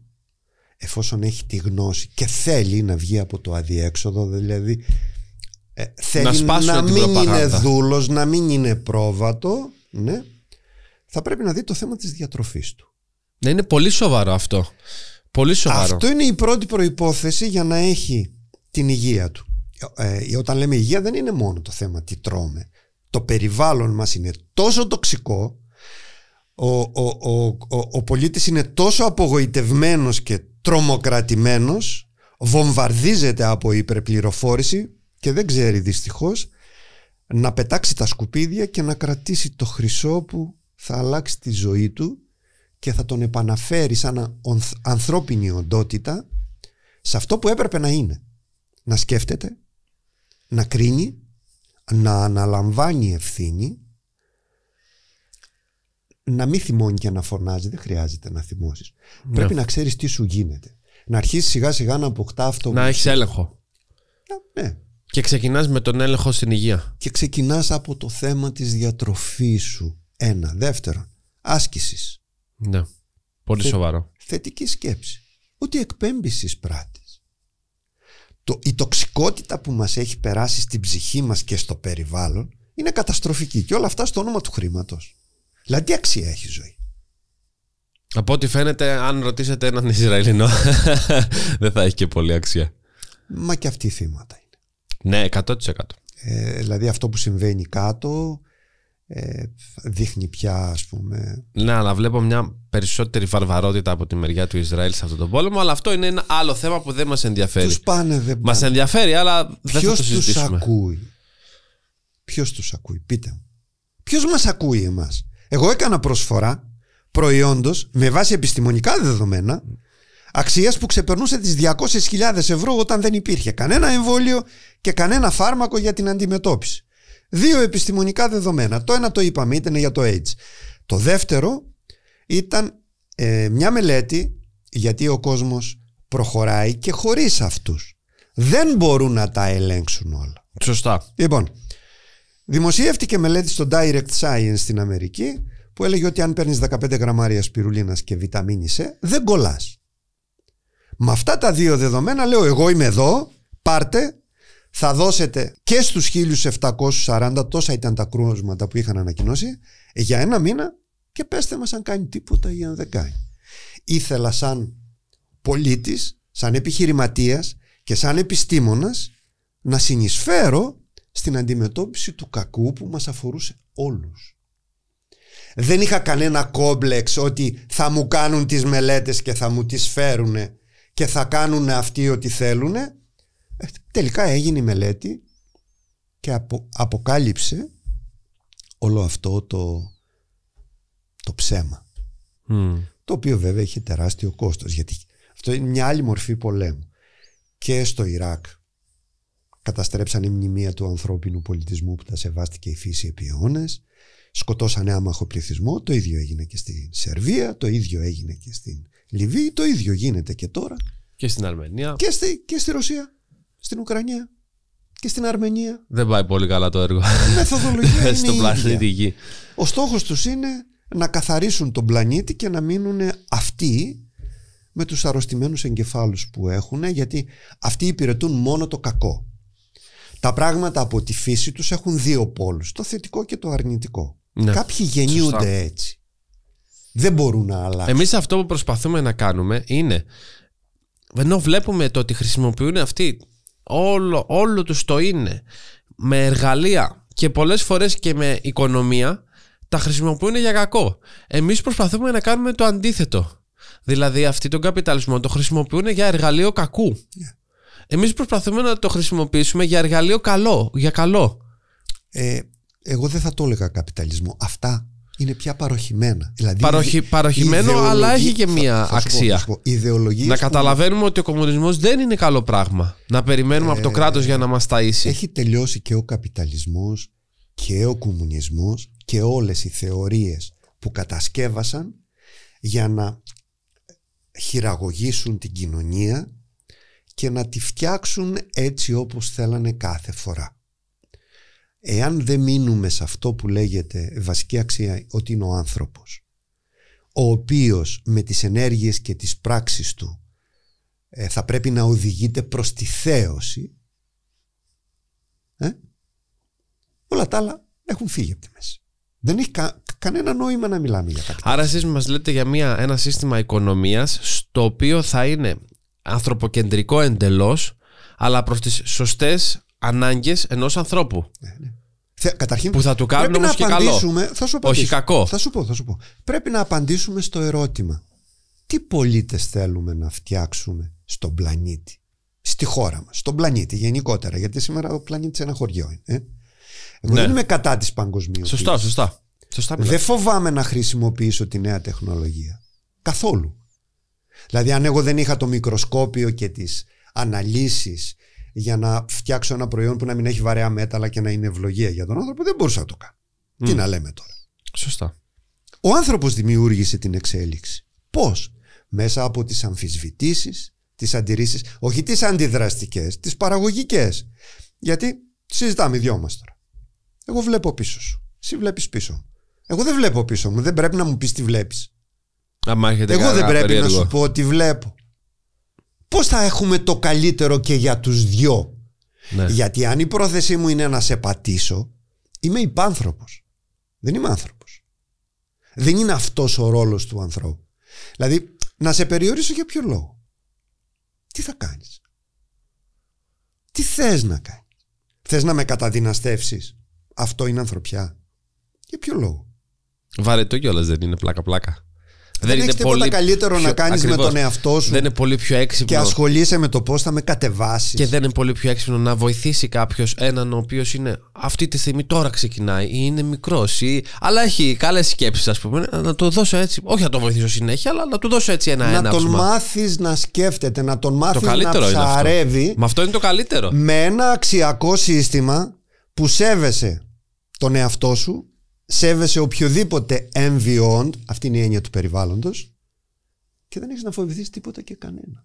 εφόσον έχει τη γνώση και θέλει να βγει από το αδιέξοδο δηλαδή ε, θέλει να, μην είναι δούλος, να μην είναι πρόβατο, ναι, θα πρέπει να δει το θέμα της διατροφής του. Ναι, είναι πολύ σοβαρό αυτό. Πολύ σοβαρό. Αυτό είναι η πρώτη προϋπόθεση για να έχει την υγεία του. Ε, ε, όταν λέμε υγεία δεν είναι μόνο το θέμα τι τρώμε. Το περιβάλλον μας είναι τόσο τοξικό, ο, ο, ο πολίτης είναι τόσο απογοητευμένος και τρομοκρατημένος, βομβαρδίζεται από υπερπληροφόρηση και δεν ξέρει δυστυχώς να πετάξει τα σκουπίδια και να κρατήσει το χρυσό που θα αλλάξει τη ζωή του και θα τον επαναφέρει σαν ανθρώπινη οντότητα σε αυτό που έπρεπε να είναι. Να σκέφτεται, να κρίνει, να αναλαμβάνει ευθύνη, να μην θυμώνει και να φωνάζει. Δεν χρειάζεται να θυμώσεις. Ναι. Πρέπει να ξέρεις τι σου γίνεται. Να αρχίσεις σιγά σιγά να αποκτά αυτό. Να έχεις έλεγχο. Ναι. Και ξεκινάς με τον έλεγχο στην υγεία. Και ξεκινάς από το θέμα της διατροφής σου. Ένα. Δεύτερον, άσκησης. Ναι. Πολύ σοβαρό. Θετική σκέψη. Ότι εκπέμπεις πράτης. Το, η τοξικότητα που μας έχει περάσει στην ψυχή μας και στο περιβάλλον είναι καταστροφική και όλα αυτά στο όνομα του χρήματος. Δηλαδή τι αξία έχει η ζωή. Από ό,τι φαίνεται αν ρωτήσετε έναν Ισραηλινό δεν θα έχει και πολύ αξία. Μα και αυτοί θύματα ναι, 100%. Ε, δηλαδή αυτό που συμβαίνει κάτω ε, δείχνει πια ας πούμε Ναι αλλά βλέπω μια περισσότερη βαρβαρότητα από τη μεριά του Ισραήλ σε αυτόν τον πόλεμο αλλά αυτό είναι ένα άλλο θέμα που δεν μας ενδιαφέρει Τους πάνε δεν Μας ενδιαφέρει αλλά Ποιος δεν θα το συζητήσουμε τους ακούει Ποιος τους ακούει πείτε μου Ποιος μας ακούει εμάς Εγώ έκανα προσφορά προϊόντος με βάση επιστημονικά δεδομένα αξίας που ξεπερνούσε τις 200.000 ευρώ όταν δεν υπήρχε κανένα εμβόλιο και κανένα φάρμακο για την αντιμετώπιση. Δύο επιστημονικά δεδομένα. Το ένα το είπαμε, ήταν για το AIDS. Το δεύτερο ήταν ε, μια μελέτη γιατί ο κόσμος προχωράει και χωρίς αυτούς. Δεν μπορούν να τα ελέγξουν όλα. Σωστά. Λοιπόν, δημοσιεύτηκε μελέτη στο Direct Science στην Αμερική που έλεγε ότι αν παίρνεις 15 γραμμάρια σπιρουλίνας και βιταμίνης ε, δεν κολλάς. Με αυτά τα δύο δεδομένα λέω εγώ είμαι εδώ, πάρτε, θα δώσετε και στους 1740, τόσα ήταν τα κρούσματα που είχαν ανακοινώσει, για ένα μήνα και πέστε μας αν κάνει τίποτα ή αν δεν κάνει. Ήθελα σαν πολίτης, σαν επιχειρηματίας και σαν επιστήμονας να συνεισφέρω στην αντιμετώπιση του κακού που μας αφορούσε όλους. Δεν είχα κανένα κόμπλεξ ότι θα μου κάνουν τις μελέτες και θα μου τις φέρουνε και θα κάνουν αυτοί ό,τι θέλουν. Ε, τελικά έγινε η μελέτη και αποκάλυψε όλο αυτό το, το ψέμα. Το οποίο βέβαια είχε τεράστιο κόστος γιατί αυτό είναι μια άλλη μορφή πολέμου. Και στο Ιράκ καταστρέψαν η μνημεία του ανθρώπινου πολιτισμού που τα σεβάστηκε η φύση επί αιώνες, σκοτώσανε άμαχο πληθυσμό, το ίδιο έγινε και στη Σερβία, το ίδιο έγινε και στην Λιβύη το ίδιο γίνεται και τώρα. Και στην Αρμενία. Και στη, και στη Ρωσία. Στην Ουκρανία. Και στην Αρμενία. Δεν πάει πολύ καλά το έργο. Η μεθοδολογία είναι η πλανήτη γη. Ο στόχος τους είναι να καθαρίσουν τον πλανήτη και να μείνουν αυτοί με τους αρρωστημένους εγκεφάλους που έχουν γιατί αυτοί υπηρετούν μόνο το κακό. Τα πράγματα από τη φύση τους έχουν δύο πόλους, το θετικό και το αρνητικό. Ναι. Κάποιοι γεννιούνται έτσι δεν μπορούν να αλλάξουν. Εμείς αυτό που προσπαθούμε να κάνουμε είναι. Ενώ βλέπουμε το ότι χρησιμοποιούν αυτοί όλο, όλο τους το είναι με εργαλεία και πολλές φορές και με οικονομία τα χρησιμοποιούν για κακό. Εμείς προσπαθούμε να κάνουμε το αντίθετο. Δηλαδή αυτοί τον καπιταλισμό το χρησιμοποιούν για εργαλείο κακού. Yeah. Εμείς προσπαθούμε να το χρησιμοποιήσουμε για εργαλείο καλό, για καλό. Ε, εγώ δεν θα το έλεγα καπιταλισμό. Αυτά είναι πια παροχημένα. Δηλαδή, παροχημένο, αλλά έχει και μία αξία. να καταλαβαίνουμε ότι ο κομμουνισμός δεν είναι καλό πράγμα. Να περιμένουμε ε, από το ε, κράτος για να μας ταΐσει. Έχει τελειώσει και ο καπιταλισμός και ο κομμουνισμός και όλες οι θεωρίες που κατασκεύασαν για να χειραγωγήσουν την κοινωνία και να τη φτιάξουν έτσι όπως θέλανε κάθε φορά εάν δεν μείνουμε σε αυτό που λέγεται βασική αξία ότι είναι ο άνθρωπος ο οποίος με τις ενέργειες και τις πράξεις του ε, θα πρέπει να οδηγείται προς τη θέωση ε? όλα τα άλλα έχουν φύγει από τη μέση δεν έχει κανένα νόημα να μιλάμε για κάτι Άρα εσείς μας λέτε για μια, ένα σύστημα οικονομίας στο οποίο θα είναι ανθρωποκεντρικό εντελώς αλλά προς τις σωστές ανάγκες ενός ανθρώπου. Ναι, ναι. Καταρχήν, που θα του κάνουν όμως και καλό. Θα σου Όχι κακό. Θα σου, πω, θα σου πω. Πρέπει να απαντήσουμε στο ερώτημα. Τι πολίτες θέλουμε να φτιάξουμε στον πλανήτη, στη χώρα μας, στον πλανήτη γενικότερα, γιατί σήμερα ο πλανήτης είναι ένα χωριό. Ε? Εγώ ναι. δεν είμαι κατά της παγκοσμίου. Σωστά, σωστά. σωστά δεν φοβάμαι να χρησιμοποιήσω τη νέα τεχνολογία. Καθόλου. Δηλαδή αν εγώ δεν είχα το μικροσκόπιο και τις αναλύσεις για να φτιάξω ένα προϊόν που να μην έχει βαρέα μέταλλα και να είναι ευλογία για τον άνθρωπο, δεν μπορούσα να το κάνω. Mm. Τι να λέμε τώρα. Σωστά. Ο άνθρωπος δημιούργησε την εξέλιξη. Πώς, Μέσα από τις αμφισβητήσεις, τις αντιρρήσεις, όχι τις αντιδραστικές, τις παραγωγικές. Γιατί συζητάμε οι δυο μας τώρα. Εγώ βλέπω πίσω σου. Εσύ βλέπεις πίσω. Εγώ δεν βλέπω πίσω μου. Δεν πρέπει να μου πεις τι βλέπεις. Εγώ δεν πρέπει να σου πω τι βλέπω πώς θα έχουμε το καλύτερο και για τους δυο. Ναι. Γιατί αν η πρόθεσή μου είναι να σε πατήσω, είμαι υπάνθρωπος. Δεν είμαι άνθρωπος. Δεν είναι αυτός ο ρόλος του ανθρώπου. Δηλαδή, να σε περιορίσω για ποιο λόγο. Τι θα κάνεις. Τι θες να κάνεις. Θες να με καταδυναστεύσεις. Αυτό είναι ανθρωπιά. Για ποιο λόγο. Βαρετό κιόλας δεν είναι πλάκα-πλάκα. Δεν, έχει πολύ καλύτερο να κάνεις με τον εαυτό σου. Δεν είναι πολύ πιο έξυπνο. Και ασχολείσαι με το πώς θα με κατεβάσεις. Και δεν είναι πολύ πιο έξυπνο να βοηθήσει κάποιος έναν ο οποίος είναι αυτή τη στιγμή τώρα ξεκινάει ή είναι μικρός Αλλά έχει καλές σκέψεις, ας πούμε. Να το δώσω έτσι. Όχι να το βοηθήσω συνέχεια, αλλά να του δώσω έτσι ένα ένα. Να τον μάθεις να σκέφτεται, να τον μάθεις να ψαρεύει. Μα αυτό είναι το καλύτερο. Με ένα αξιακό σύστημα που σέβεσαι τον εαυτό σου σέβεσαι οποιοδήποτε εμβιόν, αυτή είναι η έννοια του περιβάλλοντος, και δεν έχεις να φοβηθείς τίποτα και κανένα.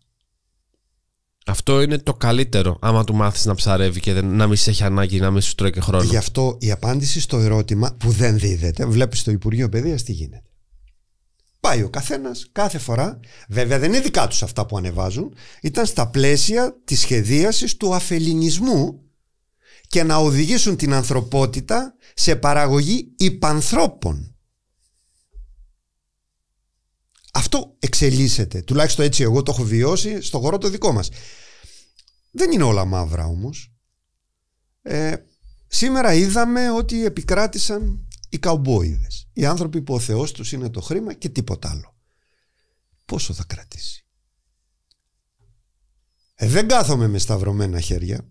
Αυτό είναι το καλύτερο, άμα του μάθεις να ψαρεύει και να μην σε έχει ανάγκη, να μην σου τρώει και χρόνο. Γι' αυτό η απάντηση στο ερώτημα που δεν δίδεται, βλέπεις το Υπουργείο Παιδείας τι γίνεται. Πάει ο καθένας κάθε φορά. Βέβαια δεν είναι δικά τους αυτά που ανεβάζουν. Ήταν στα πλαίσια της σχεδίασης του αφελινισμού και να οδηγήσουν την ανθρωπότητα σε παραγωγή υπανθρώπων. Αυτό εξελίσσεται. Τουλάχιστον έτσι εγώ το έχω βιώσει στο χώρο το δικό μας. Δεν είναι όλα μαύρα όμως. Ε, σήμερα είδαμε ότι επικράτησαν οι καουμπόιδες. Οι άνθρωποι που ο Θεός τους είναι το χρήμα και τίποτα άλλο. Πόσο θα κρατήσει. Ε, δεν κάθομαι με σταυρωμένα χέρια.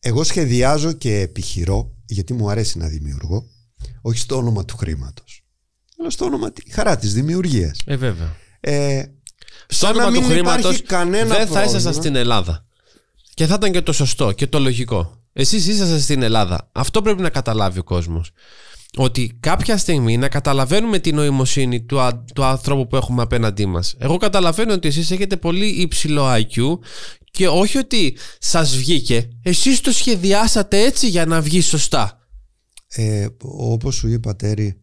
Εγώ σχεδιάζω και επιχειρώ, γιατί μου αρέσει να δημιουργώ, όχι στο όνομα του χρήματος. Αλλά στο όνομα τη χαρά της δημιουργίας. Ε, βέβαια. Ε, στο όνομα του χρήματο δεν θα ήσασταν στην Ελλάδα. Και θα ήταν και το σωστό και το λογικό. Εσείς ήσασταν στην Ελλάδα. Αυτό πρέπει να καταλάβει ο κόσμος ότι κάποια στιγμή να καταλαβαίνουμε την νοημοσύνη του, του ανθρώπου που έχουμε απέναντί μας. Εγώ καταλαβαίνω ότι εσείς έχετε πολύ υψηλό IQ και όχι ότι σας βγήκε. Εσείς το σχεδιάσατε έτσι για να βγει σωστά. Ε, όπως σου είπα Τέρη,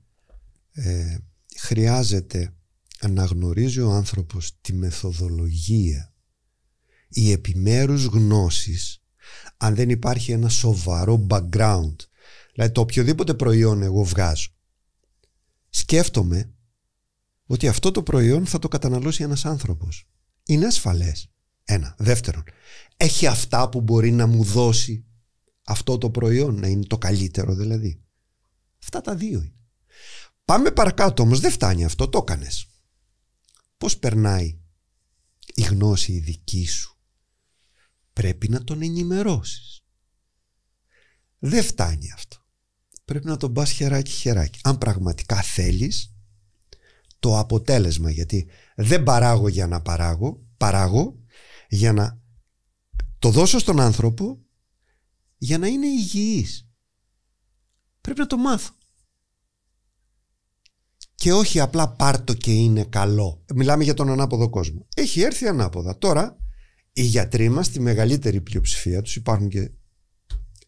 ε, χρειάζεται να γνωρίζει ο άνθρωπος τη μεθοδολογία, οι επιμέρους γνώσεις, αν δεν υπάρχει ένα σοβαρό background Δηλαδή το οποιοδήποτε προϊόν εγώ βγάζω, σκέφτομαι ότι αυτό το προϊόν θα το καταναλώσει ένας άνθρωπος. Είναι ασφαλές. Ένα. Δεύτερον, έχει αυτά που μπορεί να μου δώσει αυτό το προϊόν, να είναι το καλύτερο δηλαδή. Αυτά τα δύο είναι. Πάμε παρακάτω όμως, δεν φτάνει αυτό, το έκανες. Πώς περνάει η γνώση η δική σου. Πρέπει να τον ενημερώσεις. Δεν φτάνει αυτό πρέπει να τον πας χεράκι χεράκι. Αν πραγματικά θέλεις το αποτέλεσμα, γιατί δεν παράγω για να παράγω, παράγω για να το δώσω στον άνθρωπο για να είναι υγιής. Πρέπει να το μάθω. Και όχι απλά πάρτο και είναι καλό. Μιλάμε για τον ανάποδο κόσμο. Έχει έρθει ανάποδα. Τώρα οι γιατροί μας, τη μεγαλύτερη πλειοψηφία τους, υπάρχουν και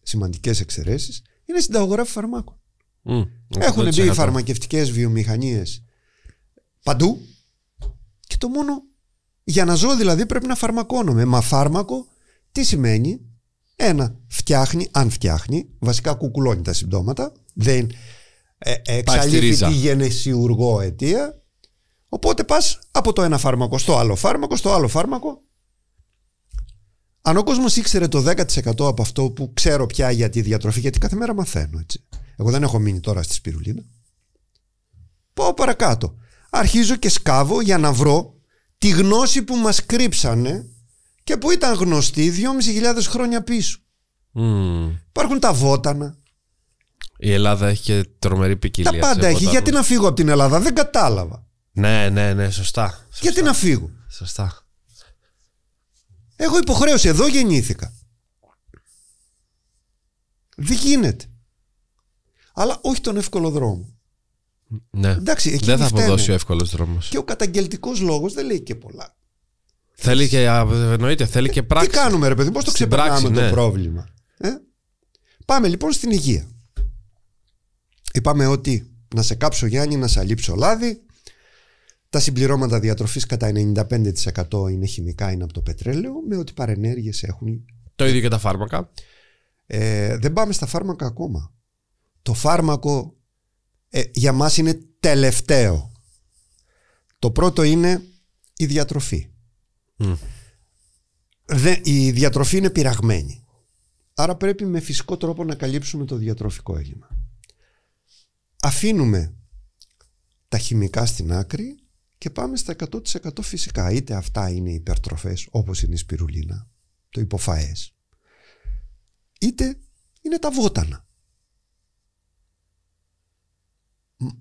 σημαντικές εξαιρέσεις, είναι συνταγογράφη φαρμάκων. Mm, Έχουν μπει οι φαρμακευτικές βιομηχανίες παντού και το μόνο για να ζω δηλαδή πρέπει να φαρμακώνομαι. Μα φάρμακο τι σημαίνει. Ένα, φτιάχνει, αν φτιάχνει, βασικά κουκουλώνει τα συμπτώματα, δεν ε, ε εξαλείπει τη γενεσιουργό αιτία. Οπότε πας από το ένα φάρμακο στο άλλο φάρμακο, στο άλλο φάρμακο αν ο κόσμος ήξερε το 10% από αυτό που ξέρω πια για τη διατροφή, γιατί κάθε μέρα μαθαίνω έτσι. Εγώ δεν έχω μείνει τώρα στη σπιρουλίνα. Πάω παρακάτω. Αρχίζω και σκάβω για να βρω τη γνώση που μας κρύψανε και που ήταν γνωστή 2.500 χρόνια πίσω. Mm. Υπάρχουν τα βότανα. Η Ελλάδα έχει και τρομερή ποικιλία. Τα πάντα έχει. Γιατί να φύγω από την Ελλάδα, δεν κατάλαβα. Ναι, ναι, ναι, σωστά. σωστά. Γιατί να φύγω. Σωστά. Έχω υποχρέωση. Εδώ γεννήθηκα. Δεν γίνεται. Αλλά όχι τον εύκολο δρόμο. Ναι. Εντάξει, εκεί δεν θα αποδώσει ο εύκολος δρόμος. Και ο καταγγελτικός λόγος δεν λέει και πολλά. Θέλει και, εννοείται, θέλει ε, και πράξη. Τι κάνουμε, ρε παιδί, πώς το ξεπερνάμε το ναι. πρόβλημα. Ε? Πάμε λοιπόν στην υγεία. Είπαμε ότι να σε κάψω Γιάννη, να σε αλείψω λάδι, τα συμπληρώματα διατροφής κατά 95% είναι χημικά, είναι από το πετρέλαιο, με ό,τι παρενέργειες έχουν. Το ίδιο και τα φάρμακα. Ε, δεν πάμε στα φάρμακα ακόμα. Το φάρμακο ε, για μας είναι τελευταίο. Το πρώτο είναι η διατροφή. η διατροφή είναι πειραγμένη. Άρα πρέπει με φυσικό τρόπο να καλύψουμε το διατροφικό έλλειμμα. Αφήνουμε τα χημικά στην άκρη και πάμε στα 100% φυσικά. Είτε αυτά είναι υπερτροφές όπως είναι η σπιρουλίνα, το υποφαές, είτε είναι τα βότανα.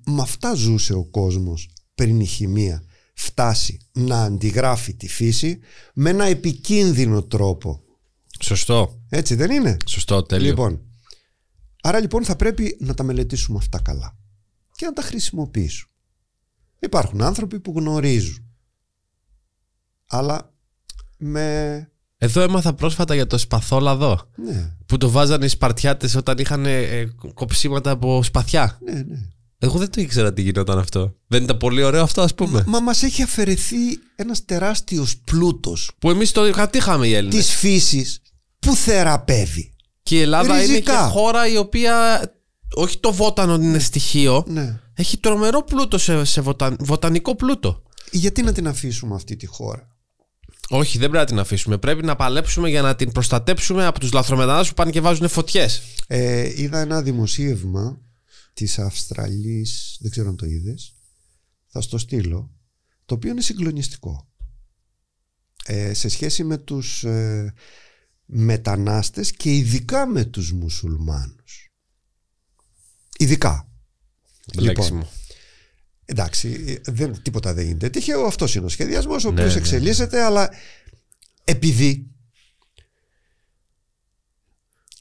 Με αυτά ζούσε ο κόσμος πριν η χημεία φτάσει να αντιγράφει τη φύση με ένα επικίνδυνο τρόπο. Σωστό. Έτσι δεν είναι. Σωστό, τέλειο. Λοιπόν, άρα λοιπόν θα πρέπει να τα μελετήσουμε αυτά καλά και να τα χρησιμοποιήσουμε. Υπάρχουν άνθρωποι που γνωρίζουν. Αλλά με. Εδώ έμαθα πρόσφατα για το σπαθόλαδο. Ναι. Που το βάζανε οι Σπαρτιάτες όταν είχαν ε, κοψίματα από σπαθιά. Ναι, ναι. Εγώ δεν το ήξερα τι γινόταν αυτό. Δεν ήταν πολύ ωραίο αυτό, ας πούμε. Μα μας έχει αφαιρεθεί ένας τεράστιος πλούτος. Που εμείς το κατήχαμε οι Έλληνες. Της φύσης που θεραπεύει. Και η Ελλάδα είναι και χώρα η οποία. Όχι το βότανο είναι στοιχείο. Ναι. Έχει τρομερό πλούτο σε, σε βοτανικό πλούτο. Γιατί να την αφήσουμε αυτή τη χώρα. Όχι, δεν πρέπει να την αφήσουμε. Πρέπει να παλέψουμε για να την προστατέψουμε από τους λαθρομετανάστες που πάνε και βάζουν φωτιές. Ε, είδα ένα δημοσίευμα της Αυστραλής, δεν ξέρω αν το είδες. Θα στο στείλω. Το οποίο είναι συγκλονιστικό. Ε, σε σχέση με τους ε, μετανάστες και ειδικά με τους μουσουλμάνους. Ειδικά. Λοιπόν, εντάξει, δεν, τίποτα δεν γίνεται τυχαίο. Αυτός είναι ο σχεδιασμός, ο ναι, οποίος ναι, ναι, εξελίσσεται, αλλά επειδή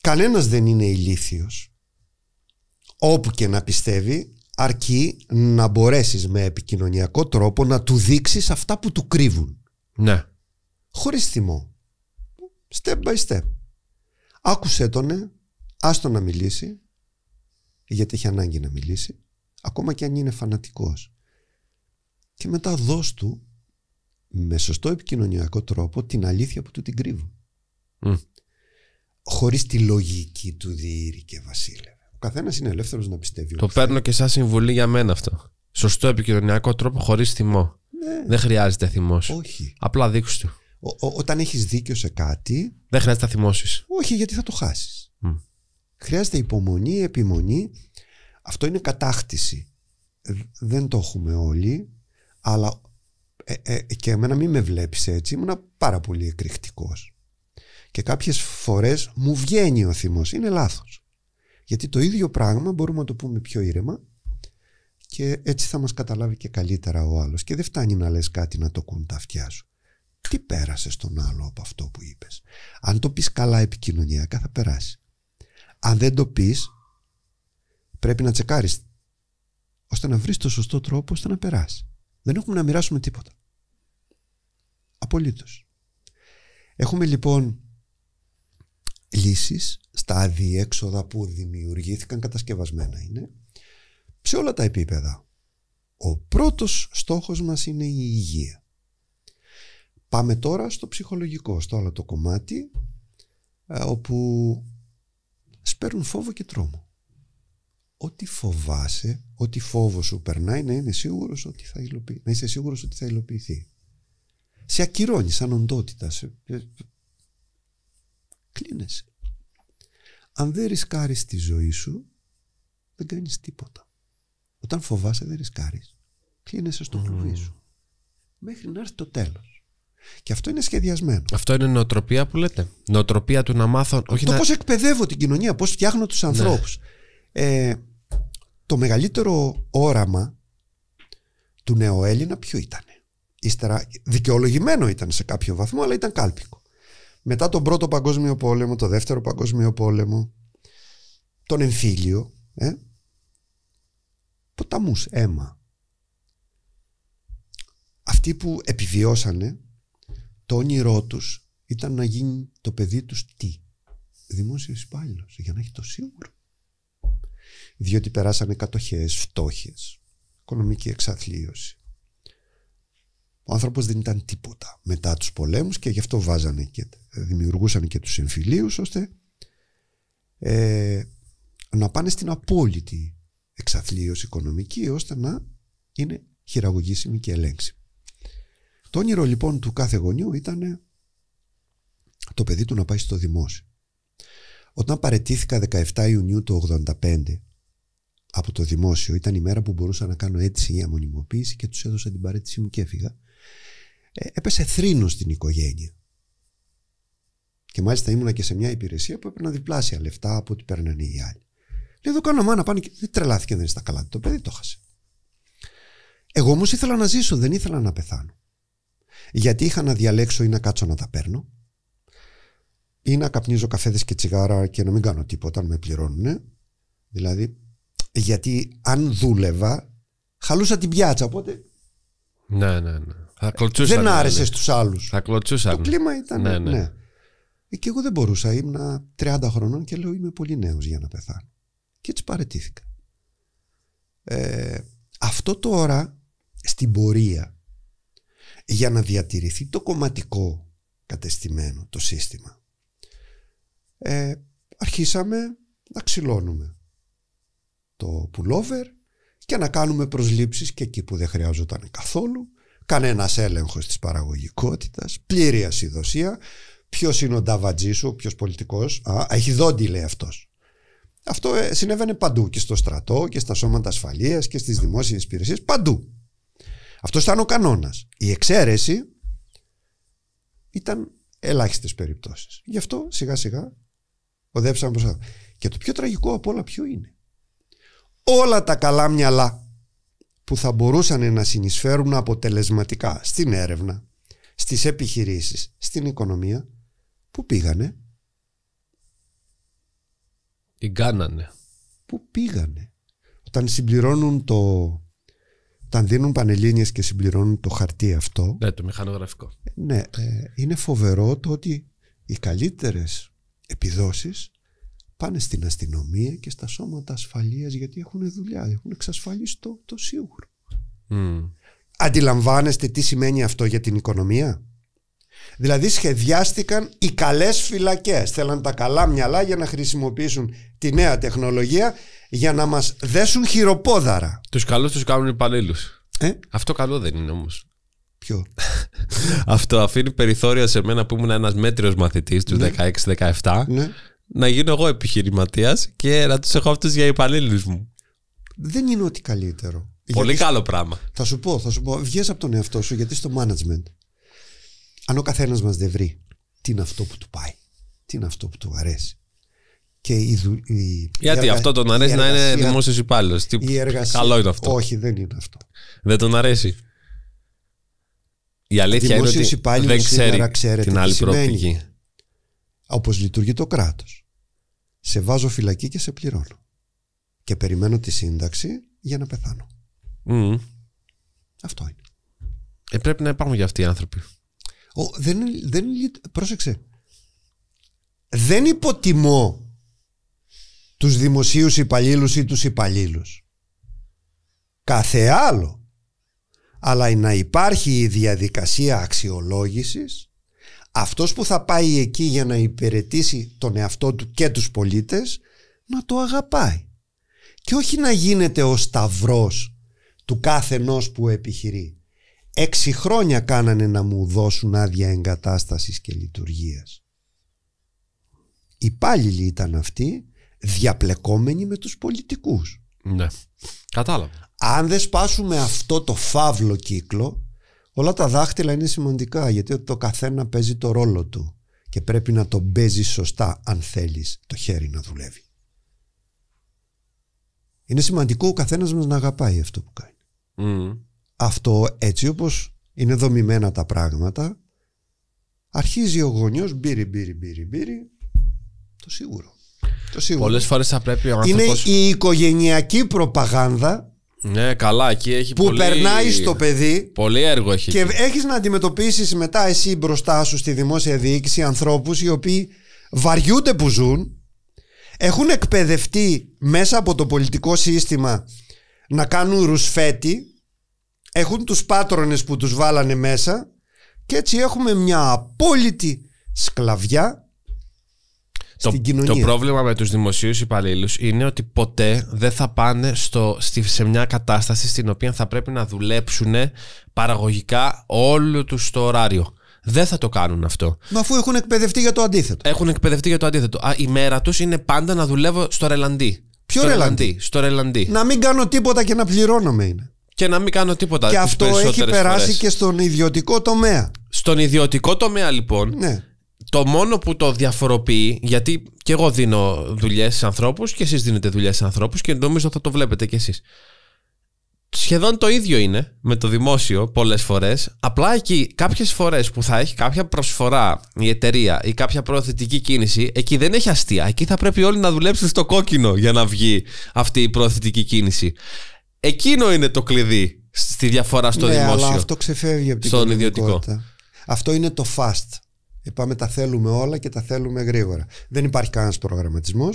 κανένας δεν είναι ηλίθιος όπου και να πιστεύει αρκεί να μπορέσεις με επικοινωνιακό τρόπο να του δείξεις αυτά που του κρύβουν ναι. χωρίς θυμό step by step άκουσέ τον ε, άστο να μιλήσει γιατί έχει ανάγκη να μιλήσει ακόμα και αν είναι φανατικός. Και μετά δώσ' του με σωστό επικοινωνιακό τρόπο την αλήθεια που του την κρύβω. Mm. Χωρίς τη λογική του διήρη βασίλευε. Ο καθένας είναι ελεύθερος να πιστεύει. Το παίρνω και σαν συμβουλή για μένα αυτό. Σωστό επικοινωνιακό τρόπο χωρίς θυμό. Ναι. Δεν χρειάζεται θυμός. Όχι. Απλά δείξου του. όταν έχεις δίκιο σε κάτι... Δεν χρειάζεται να θυμώσεις. Όχι, γιατί θα το χάσεις. Χρειάζεται υπομονή, επιμονή αυτό είναι κατάκτηση. Δεν το έχουμε όλοι, αλλά ε, ε, και εμένα μην με βλέπεις έτσι, Ήμουν πάρα πολύ εκρηκτικός. Και κάποιες φορές μου βγαίνει ο θυμός, είναι λάθος. Γιατί το ίδιο πράγμα μπορούμε να το πούμε πιο ήρεμα και έτσι θα μας καταλάβει και καλύτερα ο άλλος. Και δεν φτάνει να λες κάτι να το κούν τα αυτιά σου. Τι πέρασε στον άλλο από αυτό που είπες. Αν το πεις καλά επικοινωνιακά θα περάσει. Αν δεν το πεις πρέπει να τσεκάρεις ώστε να βρεις το σωστό τρόπο ώστε να περάσεις. Δεν έχουμε να μοιράσουμε τίποτα. Απολύτως. Έχουμε λοιπόν λύσεις στα αδιέξοδα που δημιουργήθηκαν κατασκευασμένα είναι σε όλα τα επίπεδα. Ο πρώτος στόχος μας είναι η υγεία. Πάμε τώρα στο ψυχολογικό, στο άλλο το κομμάτι ε, όπου σπέρνουν φόβο και τρόμο ό,τι φοβάσαι, ό,τι φόβο σου περνάει, να, είναι σίγουρος ότι θα να είσαι σίγουρος ότι θα υλοποιηθεί. Σε ακυρώνει σαν οντότητα. Ε, κλείνεσαι. Αν δεν ρισκάρεις τη ζωή σου, δεν κάνεις τίποτα. Όταν φοβάσαι δεν ρισκάρεις. Κλείνεσαι στο κλουβί σου. Μέχρι να έρθει το τέλος. Και αυτό είναι σχεδιασμένο. Αυτό είναι νοοτροπία που λέτε. Νοοτροπία του να μάθω. Όχι το να... πώς εκπαιδεύω την κοινωνία, πώς φτιάχνω τους ανθρώπου. Ναι. Ε, το μεγαλύτερο όραμα του νεοέλληνα ποιο ήταν. Ύστερα δικαιολογημένο ήταν σε κάποιο βαθμό, αλλά ήταν κάλπικο. Μετά τον Πρώτο Παγκόσμιο Πόλεμο, το Δεύτερο Παγκόσμιο Πόλεμο, τον εμφύλιο, ε, ποταμούς, αίμα. Αυτοί που επιβιώσανε, το όνειρό τους ήταν να γίνει το παιδί τους τι. Δημόσιος υπάλληλος, για να έχει το σίγουρο διότι περάσανε κατοχές, φτώχες, οικονομική εξαθλίωση. Ο άνθρωπος δεν ήταν τίποτα μετά τους πολέμους και γι' αυτό βάζανε και δημιουργούσαν και τους εμφυλίους ώστε ε, να πάνε στην απόλυτη εξαθλίωση οικονομική ώστε να είναι χειραγωγήσιμη και ελέγξιμη. Το όνειρο λοιπόν του κάθε γονιού ήταν το παιδί του να πάει στο δημόσιο. Όταν παρετήθηκα 17 Ιουνίου του 85 από το δημόσιο. Ήταν η μέρα που μπορούσα να κάνω αίτηση ή μονιμοποίηση και τους έδωσα την παρέτησή μου και έφυγα. Ε, έπεσε θρήνος στην οικογένεια. Και μάλιστα ήμουνα και σε μια υπηρεσία που έπαιρνα διπλάσια λεφτά από ό,τι παίρνανε οι άλλοι. Λέει, εδώ κάνω μάνα πάνε και δεν τρελάθηκε, δεν είναι στα καλά. Το παιδί το χάσε. Εγώ όμως ήθελα να ζήσω, δεν ήθελα να πεθάνω. Γιατί είχα να διαλέξω ή να κάτσω να τα παίρνω ή να καπνίζω καφέδες και τσιγάρα και να μην κάνω τίποτα, να με πληρώνουν. Δηλαδή, γιατί αν δούλευα, χαλούσα την πιάτσα. Οπότε. Ναι, ναι, ναι. δεν άρεσε ναι. άλλους. Θα Το κλίμα ήταν. Ναι, ναι. ναι. Ε, και εγώ δεν μπορούσα. Ήμουν 30 χρονών και λέω: Είμαι πολύ νέος για να πεθάνω. Και έτσι παρετήθηκα. Ε, αυτό τώρα στην πορεία για να διατηρηθεί το κομματικό κατεστημένο το σύστημα ε, αρχίσαμε να ξυλώνουμε το pullover και να κάνουμε προσλήψεις και εκεί που δεν χρειάζονταν καθόλου κανένας έλεγχος της παραγωγικότητας πλήρη ασυδοσία Ποιος είναι ο νταβατζή σου, ποιος πολιτικός. Α, δόντι λέει αυτός. Αυτό ε, συνέβαινε παντού και στο στρατό και στα σώματα ασφαλείας και στις δημόσιες υπηρεσίες. Παντού. Αυτός ήταν ο κανόνας. Η εξαίρεση ήταν ελάχιστες περιπτώσεις. Γι' αυτό σιγά σιγά οδεύσαμε προ Και το πιο τραγικό από όλα ποιο είναι όλα τα καλά μυαλά που θα μπορούσαν να συνεισφέρουν αποτελεσματικά στην έρευνα, στις επιχειρήσεις, στην οικονομία, που πήγανε. Την κάνανε. Πού πήγανε. Όταν συμπληρώνουν το... Όταν δίνουν πανελλήνιες και συμπληρώνουν το χαρτί αυτό... Ναι, το μηχανογραφικό. Ναι, ε, είναι φοβερό το ότι οι καλύτερες επιδόσεις πάνε στην αστυνομία και στα σώματα ασφαλείας γιατί έχουν δουλειά, έχουν εξασφαλίσει το, το σίγουρο. Mm. Αντιλαμβάνεστε τι σημαίνει αυτό για την οικονομία. Δηλαδή σχεδιάστηκαν οι καλές φυλακές. Θέλαν τα καλά μυαλά για να χρησιμοποιήσουν τη νέα τεχνολογία για να μας δέσουν χειροπόδαρα. Τους καλούς τους κάνουν υπαλλήλους. Ε? Αυτό καλό δεν είναι όμως. Ποιο. Αυτό αφήνει περιθώρια σε μένα που ήμουν ένας μέτριος μαθητής τους 16-17 ναι να γίνω εγώ επιχειρηματίας και να τους έχω αυτούς για υπαλλήλους μου. Δεν είναι ότι καλύτερο. Πολύ καλό πράγμα. Θα σου πω, θα σου πω. Βγες από τον εαυτό σου γιατί στο management. Αν ο καθένας μας δεν βρει τι είναι αυτό που του πάει, τι είναι αυτό που του αρέσει. Και η δου... Γιατί αυτό τον αρέσει να είναι δημόσιος υπάλληλος. Καλό είναι αυτό. Όχι, δεν είναι αυτό. Δεν τον αρέσει. Η αλήθεια είναι ότι δεν ξέρει την άλλη προοπτική όπως λειτουργεί το κράτος. Σε βάζω φυλακή και σε πληρώνω. Και περιμένω τη σύνταξη για να πεθάνω. Αυτό είναι. Ε, πρέπει να υπάρχουν για αυτοί οι άνθρωποι. Ο, δεν, δεν, πρόσεξε. Δεν υποτιμώ τους δημοσίους υπαλλήλους ή τους υπαλλήλους. Κάθε άλλο. Αλλά να υπάρχει η διαδικασία αξιολόγησης αυτός που θα πάει εκεί για να υπηρετήσει τον εαυτό του και τους πολίτες να το αγαπάει και όχι να γίνεται ο σταυρός του κάθε ενός που επιχειρεί. Έξι χρόνια κάνανε να μου δώσουν άδεια εγκατάστασης και λειτουργίας. Οι υπάλληλοι ήταν αυτοί διαπλεκόμενοι με τους πολιτικούς. Ναι, κατάλαβα. Αν δεν σπάσουμε αυτό το φαύλο κύκλο Όλα τα δάχτυλα είναι σημαντικά γιατί το καθένα παίζει το ρόλο του και πρέπει να το παίζει σωστά αν θέλεις το χέρι να δουλεύει. Είναι σημαντικό ο καθένας μας να αγαπάει αυτό που κάνει. Αυτό έτσι όπως είναι δομημένα τα πράγματα αρχίζει ο γονιός μπύρι μπύρι μπύρι μπύρι το σίγουρο. Το σίγουρο. Πολλές φορές θα πρέπει ο Είναι η οικογενειακή προπαγάνδα ναι, καλά, που πολύ... περνάει στο παιδί. Πολύ έργο έχει. Και έχεις να αντιμετωπίσεις μετά εσύ μπροστά σου στη δημόσια διοίκηση ανθρώπους οι οποίοι βαριούνται που ζουν, έχουν εκπαιδευτεί μέσα από το πολιτικό σύστημα να κάνουν ρουσφέτη, έχουν τους πάτρονες που τους βάλανε μέσα και έτσι έχουμε μια απόλυτη σκλαβιά το, πρόβλημα με τους δημοσίους υπαλλήλους είναι ότι ποτέ δεν θα πάνε στο, στη, σε μια κατάσταση στην οποία θα πρέπει να δουλέψουν παραγωγικά όλο τους το ωράριο. Δεν θα το κάνουν αυτό. Μα αφού έχουν εκπαιδευτεί για το αντίθετο. Έχουν εκπαιδευτεί για το αντίθετο. Α, η μέρα τους είναι πάντα να δουλεύω στο ρελαντί. Ποιο στο ρελαντί? Στο ρελαντί. Να μην κάνω τίποτα και να πληρώνομαι είναι. Και να μην κάνω τίποτα. Και αυτό έχει περάσει φορές. και στον ιδιωτικό τομέα. Στον ιδιωτικό τομέα λοιπόν. Ναι. Το μόνο που το διαφοροποιεί, γιατί και εγώ δίνω δουλειές σε ανθρώπους και εσείς δίνετε δουλειές σε ανθρώπους και νομίζω θα το βλέπετε κι εσείς. Σχεδόν το ίδιο είναι με το δημόσιο πολλές φορές. Απλά εκεί κάποιες φορές που θα έχει κάποια προσφορά η εταιρεία ή κάποια προωθητική κίνηση, εκεί δεν έχει αστεία. Εκεί θα πρέπει όλοι να δουλέψουν στο κόκκινο για να βγει αυτή η προωθητική κίνηση. Εκείνο είναι το κλειδί στη διαφορά στο ναι, δημόσιο. Αλλά αυτό ξεφεύγει από την στον Αυτό είναι το fast. Είπαμε τα θέλουμε όλα και τα θέλουμε γρήγορα. Δεν υπάρχει κανένας προγραμματισμός.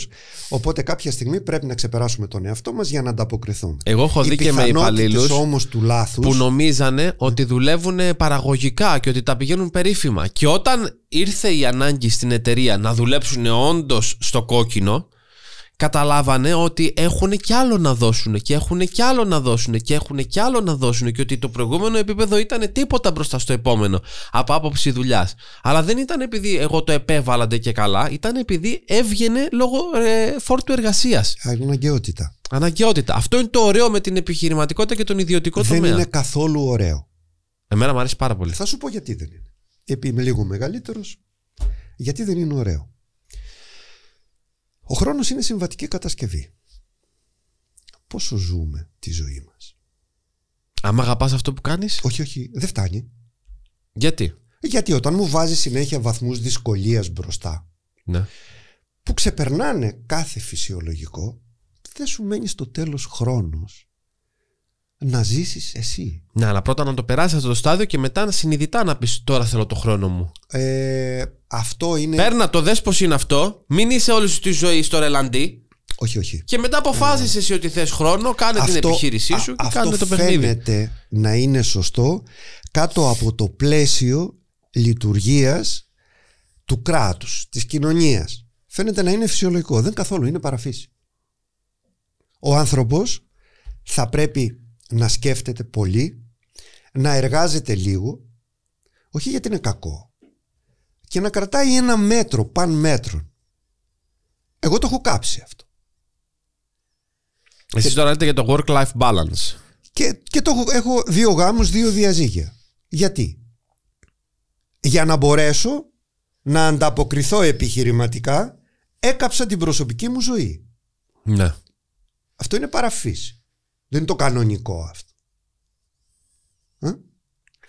Οπότε κάποια στιγμή πρέπει να ξεπεράσουμε τον εαυτό μας για να ανταποκριθούμε. Εγώ έχω δει και με υπαλλήλου που νομίζανε ότι δουλεύουν παραγωγικά και ότι τα πηγαίνουν περίφημα. Και όταν ήρθε η ανάγκη στην εταιρεία να δουλέψουν όντως στο κόκκινο, καταλάβανε ότι έχουν κι άλλο να δώσουν και έχουν κι άλλο να δώσουν και έχουν κι άλλο να δώσουν και ότι το προηγούμενο επίπεδο ήταν τίποτα μπροστά στο επόμενο από άποψη δουλειάς. Αλλά δεν ήταν επειδή εγώ το επέβαλα και καλά, ήταν επειδή έβγαινε λόγω ε, φόρτου εργασίας. Αναγκαιότητα. Αναγκαιότητα. Αυτό είναι το ωραίο με την επιχειρηματικότητα και τον ιδιωτικό δεν τομέα. Δεν είναι καθόλου ωραίο. Εμένα μου αρέσει πάρα πολύ. Θα σου πω γιατί δεν είναι. Επειδή είμαι λίγο μεγαλύτερος, γιατί δεν είναι ωραίο. Ο χρόνος είναι συμβατική κατασκευή. Πόσο ζούμε τη ζωή μας. Άμα αγαπάς αυτό που κάνεις. Όχι, όχι. Δεν φτάνει. Γιατί. Γιατί όταν μου βάζεις συνέχεια βαθμούς δυσκολίας μπροστά ναι. που ξεπερνάνε κάθε φυσιολογικό δεν σου μένει στο τέλος χρόνος να ζήσεις εσύ. Ναι, αλλά πρώτα να το περάσεις αυτό το στάδιο και μετά συνειδητά να πεις τώρα θέλω το χρόνο μου. Ε, αυτό είναι. Παίρνα το, δες πώ είναι αυτό. Μην είσαι όλη σου τη ζωή στο ρελαντί. Όχι, όχι. Και μετά αποφάσισες εσύ ότι θες χρόνο, κάνε την επιχείρησή σου α, και κάνε το παιχνίδι. Αυτό φαίνεται να είναι σωστό κάτω από το πλαίσιο λειτουργίας του κράτους, της κοινωνίας. Φαίνεται να είναι φυσιολογικό. Δεν καθόλου, είναι παραφύση. Ο άνθρωπος θα πρέπει να σκέφτεται πολύ, να εργάζεται λίγο, όχι γιατί είναι κακό, και να κρατάει ένα μέτρο, παν μέτρο. Εγώ το έχω κάψει αυτό. Εσείς τώρα λέτε για το work-life balance. Και, και το έχω, έχω δύο γάμους, δύο διαζύγια. Γιατί? Για να μπορέσω να ανταποκριθώ επιχειρηματικά, έκαψα την προσωπική μου ζωή. Ναι. Αυτό είναι παραφύση. Δεν είναι το κανονικό αυτό. Ε?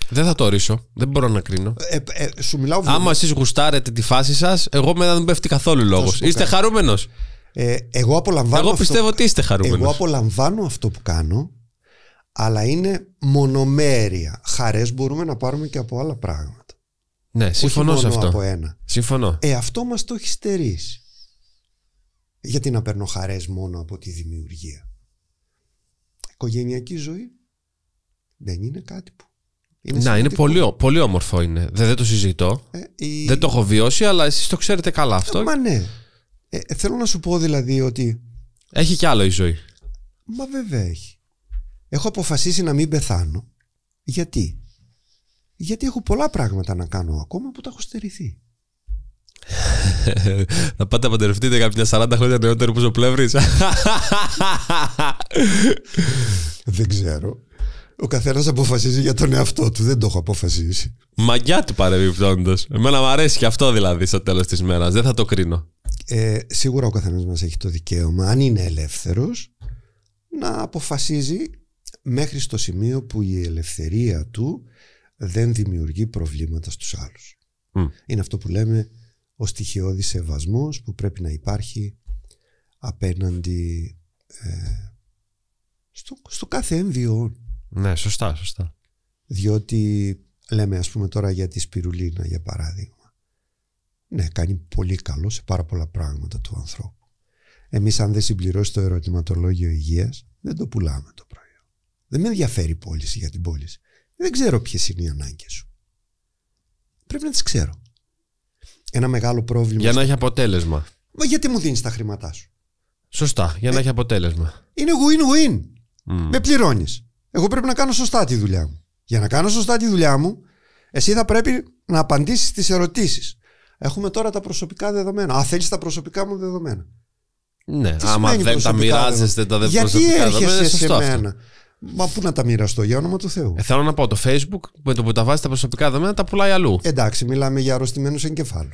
Δεν θα το ορίσω. Δεν μπορώ να κρίνω. Ε, ε, σου Άμα εσείς γουστάρετε τη φάση σας, εγώ μετά δεν πέφτει καθόλου λόγο. Είστε χαρούμενος. Ε, εγώ απολαμβάνω. Εγώ πιστεύω ότι είστε χαρούμενος. Εγώ απολαμβάνω αυτό που κάνω, αλλά είναι μονομέρεια. Χαρές μπορούμε να πάρουμε και από άλλα πράγματα. Ναι, συμφωνώ σε αυτό. Από ένα. Συμφωνώ. Ε, αυτό μας το έχεις στερήσει. Γιατί να παίρνω χαρές μόνο από τη δημιουργία οικογενειακή ζωή δεν είναι κάτι που. να, είναι πολύ, πολύ όμορφο είναι. Δεν, δεν το συζητώ. Ε, δεν το έχω βιώσει, αλλά εσείς το ξέρετε καλά αυτό. μα ναι. Ε, θέλω να σου πω δηλαδή ότι. Έχει κι άλλο η ζωή. Μα βέβαια έχει. Έχω αποφασίσει να μην πεθάνω. Γιατί? Γιατί έχω πολλά πράγματα να κάνω ακόμα που τα έχω στερηθεί. Να πάτε να παντρευτείτε κάποια 40 χρόνια νεότερο που Δεν ξέρω. Ο καθένας αποφασίζει για τον εαυτό του. Δεν το έχω αποφασίσει. Μαγιά του παρεμπιπτόντω. Εμένα μου αρέσει και αυτό δηλαδή στο τέλος της μέρας. Δεν θα το κρίνω. Ε, σίγουρα ο καθένας μας έχει το δικαίωμα, αν είναι ελεύθερος, να αποφασίζει μέχρι στο σημείο που η ελευθερία του δεν δημιουργεί προβλήματα στους άλλους. Είναι αυτό που λέμε ο στοιχειώδης σεβασμός που πρέπει να υπάρχει απέναντι ε, στο, στο κάθε έμβιο. Ναι, σωστά, σωστά. Διότι λέμε ας πούμε τώρα για τη σπυρουλίνα για παράδειγμα. Ναι, κάνει πολύ καλό σε πάρα πολλά πράγματα του ανθρώπου. Εμείς αν δεν συμπληρώσει το ερωτηματολόγιο υγείας δεν το πουλάμε το προϊόν. Δεν με ενδιαφέρει η πώληση για την πώληση. Δεν ξέρω ποιες είναι οι ανάγκες σου. Πρέπει να τις ξέρω ένα μεγάλο πρόβλημα. Για να έχει αποτέλεσμα. Μα γιατί μου δίνεις τα χρήματά σου. Σωστά, για να ε, έχει αποτέλεσμα. Είναι win-win. Mm. Με πληρώνεις. Εγώ πρέπει να κάνω σωστά τη δουλειά μου. Για να κάνω σωστά τη δουλειά μου, εσύ θα πρέπει να απαντήσεις τι ερωτήσεις. Έχουμε τώρα τα προσωπικά δεδομένα. Α, θέλεις τα προσωπικά μου δεδομένα. Ναι, άμα δεν τα μοιράζεστε τα δεδομένα. Γιατί έρχεσαι σε μένα. Μα πού να τα μοιραστώ, για όνομα του Θεού. Ε, θέλω να πω, το Facebook με το που τα βάζει τα προσωπικά δεδομένα τα πουλάει αλλού. Εντάξει, μιλάμε για αρρωστημένους εγκεφάλους.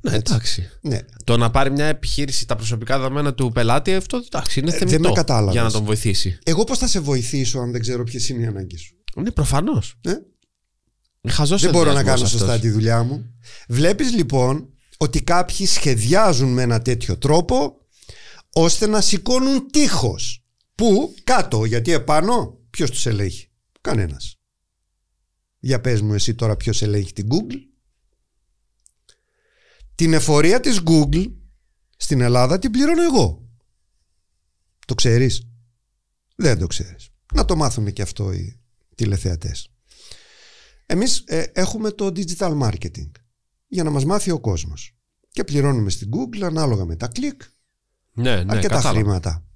Ναι, εντάξει. Ναι. Το να πάρει μια επιχείρηση τα προσωπικά δεδομένα του πελάτη, αυτό εντάξει, είναι ε, θεμητό ε, με για να τον βοηθήσει. Εγώ πώς θα σε βοηθήσω αν δεν ξέρω ποιες είναι οι ανάγκες σου. Ναι, προφανώς. Ναι. Ε? δεν μπορώ να κάνω σωστά τη δουλειά μου. Βλέπεις λοιπόν ότι κάποιοι σχεδιάζουν με ένα τέτοιο τρόπο ώστε να σηκώνουν τείχος που κάτω, γιατί επάνω ποιος τους ελέγχει. Κανένας. Για πες μου εσύ τώρα ποιος ελέγχει την Google. Την εφορία της Google στην Ελλάδα την πληρώνω εγώ. Το ξέρεις. Δεν το ξέρεις. Να το μάθουν και αυτό οι τηλεθεατές. Εμείς ε, έχουμε το digital marketing για να μας μάθει ο κόσμος. Και πληρώνουμε στην Google ανάλογα με τα κλικ ναι, ναι, αρκετά χρήματα.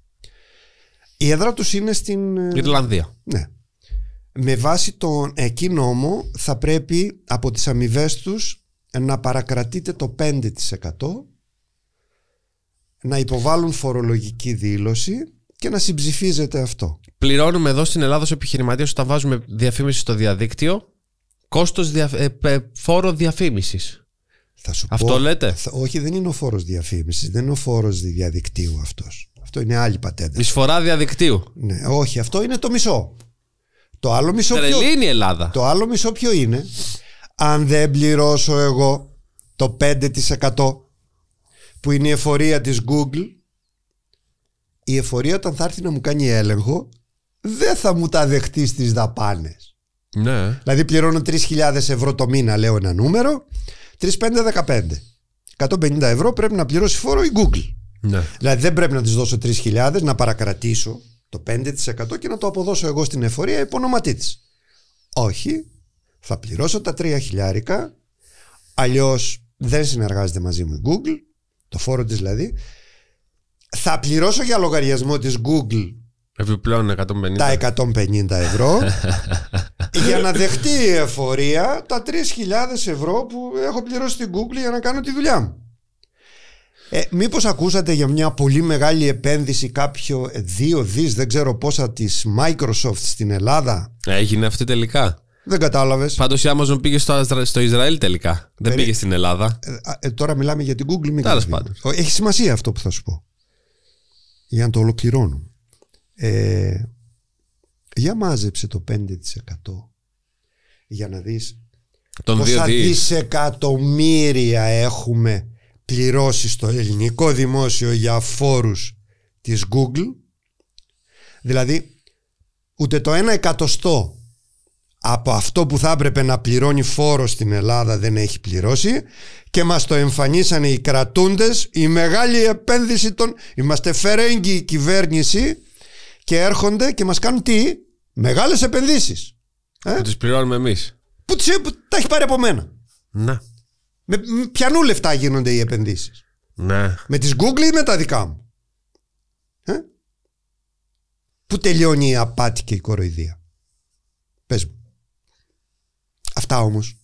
Η έδρα τους είναι στην... Ε, Ιρλανδία. Ναι. Με βάση τον εκεί νόμο θα πρέπει από τις αμοιβές τους να παρακρατείτε το 5% να υποβάλουν φορολογική δήλωση και να συμψηφίζεται αυτό. Πληρώνουμε εδώ στην Ελλάδα σε επιχειρηματίες όταν βάζουμε διαφήμιση στο διαδίκτυο κόστος δια, ε, φόρο διαφήμισης. αυτό λέτε. όχι, δεν είναι ο φόρος διαφήμισης, δεν είναι ο φόρος διαδικτύου αυτός. Αυτό είναι άλλη πατέντα. Εισφορά διαδικτύου. Ναι, όχι, αυτό είναι το μισό. Το άλλο μισό ποιο... η Ελλάδα. Το άλλο μισό ποιο είναι. Αν δεν πληρώσω εγώ το 5% που είναι η εφορία της Google, η εφορία όταν θα έρθει να μου κάνει έλεγχο δεν θα μου τα δεχτεί στις δαπάνες. Ναι. Δηλαδή πληρώνω 3.000 ευρώ το μήνα, λέω ένα νούμερο, 3.515. 150 ευρώ πρέπει να πληρώσει φόρο η Google. Ναι. Δηλαδή δεν πρέπει να της δώσω 3.000, να παρακρατήσω το 5% και να το αποδώσω εγώ στην εφορία υπονοματή της. Όχι, θα πληρώσω τα 3.000. χιλιάρικα, αλλιώς δεν συνεργάζεται μαζί μου η Google, το φόρο της δηλαδή. Θα πληρώσω για λογαριασμό της Google Επιπλέον 150. Τα 150 ευρώ για να δεχτεί η εφορία τα 3.000 ευρώ που έχω πληρώσει στην Google για να κάνω τη δουλειά μου. Ε, μήπως ακούσατε για μια πολύ μεγάλη επένδυση κάποιο 2 ε, δις δεν ξέρω πόσα της Microsoft στην Ελλάδα Έγινε αυτή τελικά δεν κατάλαβες. Πάντως η Amazon πήγε στο, Ισραήλ τελικά. Δεν, πήγε στην Ελλάδα. Ε, ε, τώρα μιλάμε για την Google. Τώρα πάντων. Έχει σημασία αυτό που θα σου πω. Για να το ολοκληρώνω. για μάζεψε το 5% για να δεις Τον πόσα δισεκατομμύρια έχουμε πληρώσεις στο ελληνικό δημόσιο για φόρους της Google δηλαδή ούτε το ένα εκατοστό από αυτό που θα έπρεπε να πληρώνει φόρο στην Ελλάδα δεν έχει πληρώσει και μας το εμφανίσανε οι κρατούντες η μεγάλη επένδυση των... Είμαστε φερέγγι κυβέρνηση και έρχονται και μας κάνουν τι? Μεγάλες επενδύσεις. Ε? τις πληρώνουμε εμείς. Που, τα έχει πάρει από μένα. Να. Με, πιανού λεφτά γίνονται οι επενδύσεις. Ναι. Με τις Google ή με τα δικά μου. Ε? Πού τελειώνει η απάτη και η κοροϊδία. Πες μου. Αυτά όμως,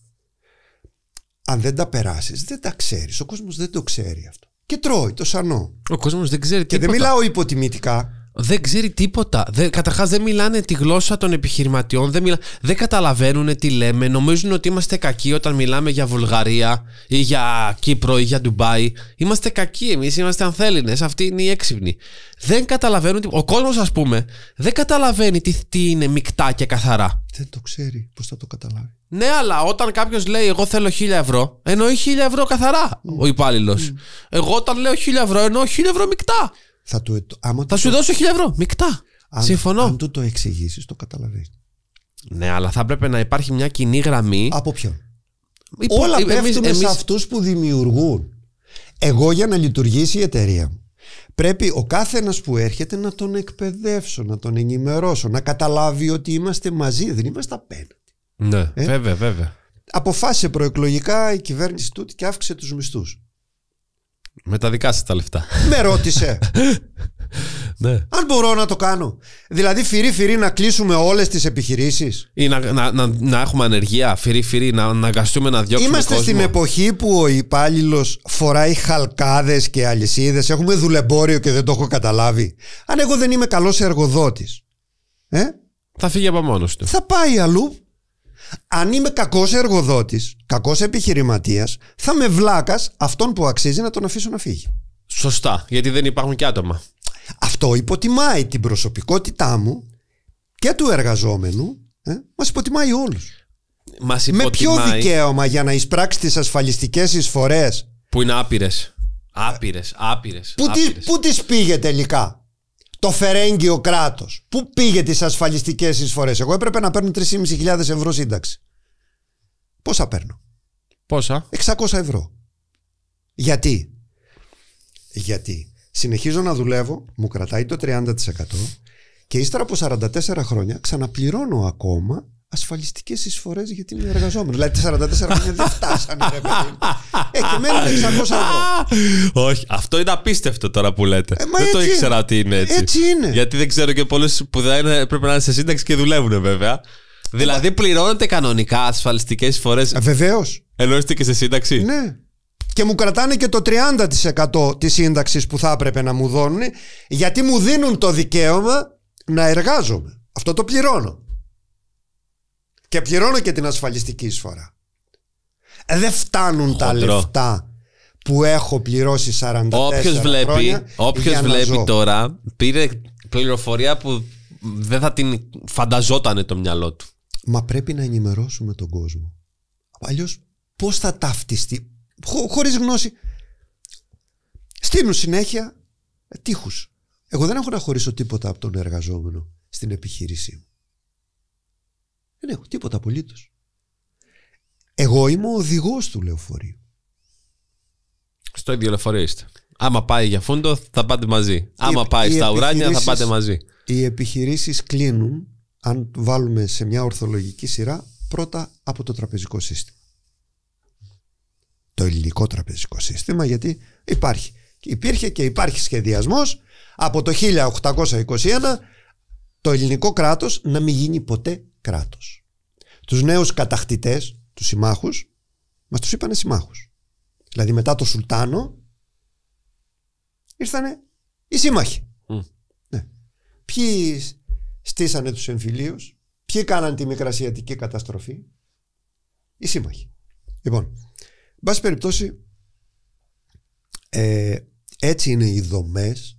αν δεν τα περάσεις, δεν τα ξέρεις. Ο κόσμος δεν το ξέρει αυτό. Και τρώει το σανό. Ο κόσμος δεν ξέρει τίποτα. Και δεν μιλάω υποτιμητικά. Δεν ξέρει τίποτα. Καταρχάς δεν μιλάνε τη γλώσσα των επιχειρηματιών, δεν, μιλα... δεν καταλαβαίνουν τι λέμε, νομίζουν ότι είμαστε κακοί όταν μιλάμε για Βουλγαρία ή για Κύπρο ή για Ντουμπάι. Είμαστε κακοί εμει είμαστε ανθέληνες, αυτοί είναι οι έξυπνοι. Δεν καταλαβαίνουν Ο κόσμος, ας πούμε δεν καταλαβαίνει τι, τι είναι μεικτά και καθαρά. Δεν το ξέρει πώς θα το καταλάβει. Ναι, αλλά όταν κάποιος λέει Εγώ θέλω 1000 ευρώ, εννοεί 1000 ευρώ καθαρά mm. ο υπάλληλο. Εγώ όταν λέω 1000 ευρώ, εννοώ 1000 ευρώ μεικτά. Θα, ε, σου δώσω χίλια ευρώ, μεικτά. Συμφωνώ. Αν του το εξηγήσεις, το καταλαβαίνεις. Ναι, αλλά θα έπρεπε να υπάρχει μια κοινή γραμμή. Από ποιον. Όλα ε, πέφτουν εμείς, σε αυτούς που δημιουργούν. Εγώ για να λειτουργήσει η εταιρεία μου. Πρέπει ο κάθε ένας που έρχεται να τον εκπαιδεύσω, να τον ενημερώσω, να καταλάβει ότι είμαστε μαζί, δεν είμαστε απέναντι. Ναι, ε? βέβαια, βέβαια. Αποφάσισε προεκλογικά η κυβέρνηση τούτη και αύξησε τους μισθούς. Με τα δικά σας τα λεφτά. Με ρώτησε. ναι. Αν μπορώ να το κάνω. Δηλαδή, φυρί-φυρί να κλείσουμε όλες τις επιχειρήσεις. ή να, να, να, έχουμε ανεργία. Φυρί-φυρί να αναγκαστούμε να διώξουμε. Είμαστε στην εποχή που ο υπάλληλος φοράει χαλκάδες και αλυσίδες. Έχουμε δουλεμπόριο και δεν το έχω καταλάβει. Αν εγώ δεν είμαι καλός εργοδότης. Ε? Θα φύγει από μόνος του. Θα πάει αλλού αν είμαι κακός εργοδότης, κακός επιχειρηματίας, θα με βλάκας αυτόν που αξίζει να τον αφήσω να φύγει. Σωστά, γιατί δεν υπάρχουν και άτομα. Αυτό υποτιμάει την προσωπικότητά μου και του εργαζόμενου. Ε, μας υποτιμάει όλους. υποτιμάει... Με ποιο δικαίωμα για να εισπράξει τις ασφαλιστικές εισφορές. Που είναι άπειρες, Άπειρες, άπειρες. Πού, Τις, πήγε τελικά το φερέγγιο κράτος. Πού πήγε τις ασφαλιστικές εισφορές. Εγώ έπρεπε να παίρνω 3.500 ευρώ σύνταξη. Πόσα παίρνω. Πόσα. 600 ευρώ. Γιατί. Γιατί συνεχίζω να δουλεύω, μου κρατάει το 30% και ύστερα από 44 χρόνια ξαναπληρώνω ακόμα ασφαλιστικές εισφορές γιατί την εργαζόμενη. Δηλαδή 44 χρόνια δεν φτάσανε, ρε παιδί. Ε, και 600 ευρώ. Όχι, αυτό είναι απίστευτο τώρα που λέτε. Ε, δεν το ήξερα ότι είναι έτσι. Έτσι είναι. Γιατί δεν ξέρω και πολλού που δεν είναι, πρέπει να είναι σε σύνταξη και δουλεύουν βέβαια. Δηλαδή πληρώνετε κανονικά ασφαλιστικές εισφορές. Ε, Βεβαίως. Εννοείστε και σε σύνταξη. Ναι. Και μου κρατάνε και το 30% της σύνταξης που θα έπρεπε να μου δώνουν, γιατί μου δίνουν το δικαίωμα να εργάζομαι. Αυτό το πληρώνω και πληρώνω και την ασφαλιστική εισφορά. Ε, δεν φτάνουν τα λεφτά που έχω πληρώσει 44 όποιος βλέπει, χρόνια Όποιος βλέπει τώρα πήρε πληροφορία που δεν θα την φανταζότανε το μυαλό του. Μα πρέπει να ενημερώσουμε τον κόσμο. Αλλιώς πώς θα ταυτιστεί Χωρί χωρίς γνώση. Στείλουν συνέχεια ε, τείχους. Εγώ δεν έχω να χωρίσω τίποτα από τον εργαζόμενο στην επιχείρησή μου. Δεν έχω τίποτα απολύτως. Εγώ είμαι ο οδηγός του λεωφορείου. Στο ίδιο λεωφορείο είστε. Άμα πάει για φούντο, θα πάτε μαζί. Άμα πάει στα ουράνια, θα πάτε μαζί. Οι επιχειρήσεις κλείνουν, αν βάλουμε σε μια ορθολογική σειρά, πρώτα από το τραπεζικό σύστημα. Το ελληνικό τραπεζικό σύστημα, γιατί υπάρχει. Υπήρχε και υπάρχει σχεδιασμός από το 1821 το ελληνικό κράτος να μην γίνει ποτέ κράτος. Τους νέους κατακτητές, τους συμμάχους, μας τους είπανε συμμάχους. Δηλαδή μετά το Σουλτάνο ήρθανε οι σύμμαχοι. Mm. Ναι. Ποιοι στήσανε τους εμφυλίους, ποιοι κάναν τη μικρασιατική καταστροφή, οι σύμμαχοι. Λοιπόν, εν πάση περιπτώσει, ε, έτσι είναι οι δομές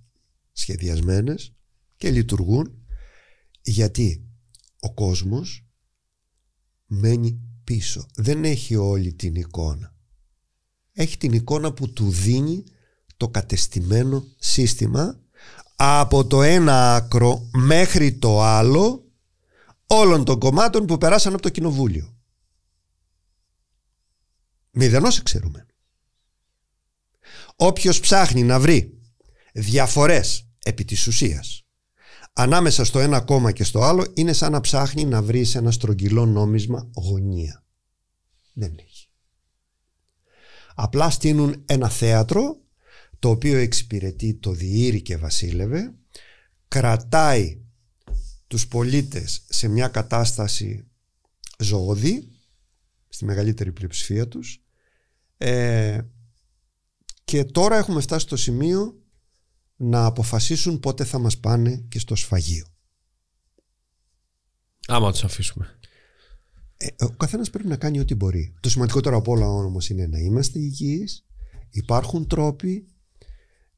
σχεδιασμένες και λειτουργούν γιατί ο κόσμος μένει πίσω. Δεν έχει όλη την εικόνα. Έχει την εικόνα που του δίνει το κατεστημένο σύστημα από το ένα άκρο μέχρι το άλλο όλων των κομμάτων που περάσαν από το κοινοβούλιο. Μηδενός ξέρουμε. Όποιος ψάχνει να βρει διαφορές επί της ουσίας ανάμεσα στο ένα κόμμα και στο άλλο είναι σαν να ψάχνει να βρει ένα στρογγυλό νόμισμα γωνία. Δεν έχει. Απλά στείνουν ένα θέατρο το οποίο εξυπηρετεί το διήρη και βασίλευε, κρατάει τους πολίτες σε μια κατάσταση ζωώδη, στη μεγαλύτερη πλειοψηφία τους, ε, και τώρα έχουμε φτάσει στο σημείο να αποφασίσουν πότε θα μας πάνε και στο σφαγείο. Άμα τους αφήσουμε. Ε, ο καθένας πρέπει να κάνει ό,τι μπορεί. Το σημαντικότερο από όλα όμως είναι να είμαστε υγιείς, υπάρχουν τρόποι.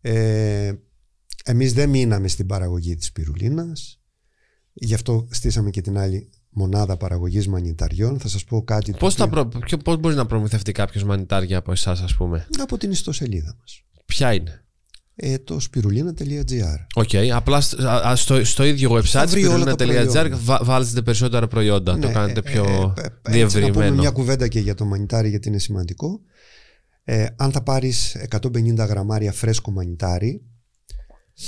Ε, εμείς δεν μείναμε στην παραγωγή της πυρουλίνας, γι' αυτό στήσαμε και την άλλη μονάδα παραγωγής μανιταριών. Θα σας πω κάτι... Πώς, μπορεί να προμηθευτεί κάποιος μανιτάρια από εσάς, ας πούμε? Από την ιστοσελίδα μας. Ποια είναι? ε, το spirulina.gr. Οκ, okay, απλά στο, ίδιο website spirulina.gr βάλετε περισσότερα προϊόντα, το ναι, κάνετε ε, πιο ε, ε, διευρυμένο. Να πούμε μια κουβέντα και για το μανιτάρι γιατί είναι σημαντικό. Ε, αν θα πάρεις 150 γραμμάρια φρέσκο μανιτάρι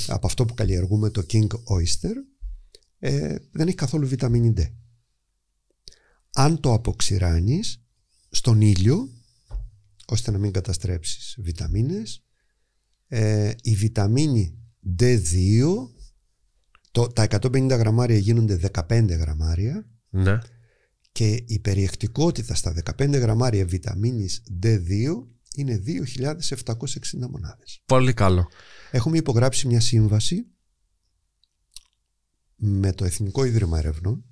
από αυτό που καλλιεργούμε το King Oyster ε, δεν έχει καθόλου βιταμίνη D. Αν το αποξηράνεις στον ήλιο ώστε να μην καταστρέψεις βιταμίνες ε, η βιταμίνη D2 το, τα 150 γραμμάρια γίνονται 15 γραμμάρια ναι. και η περιεκτικότητα στα 15 γραμμάρια βιταμίνης D2 είναι 2.760 μονάδες. Πολύ καλό. Έχουμε υπογράψει μια σύμβαση με το Εθνικό Ίδρυμα Ερευνών.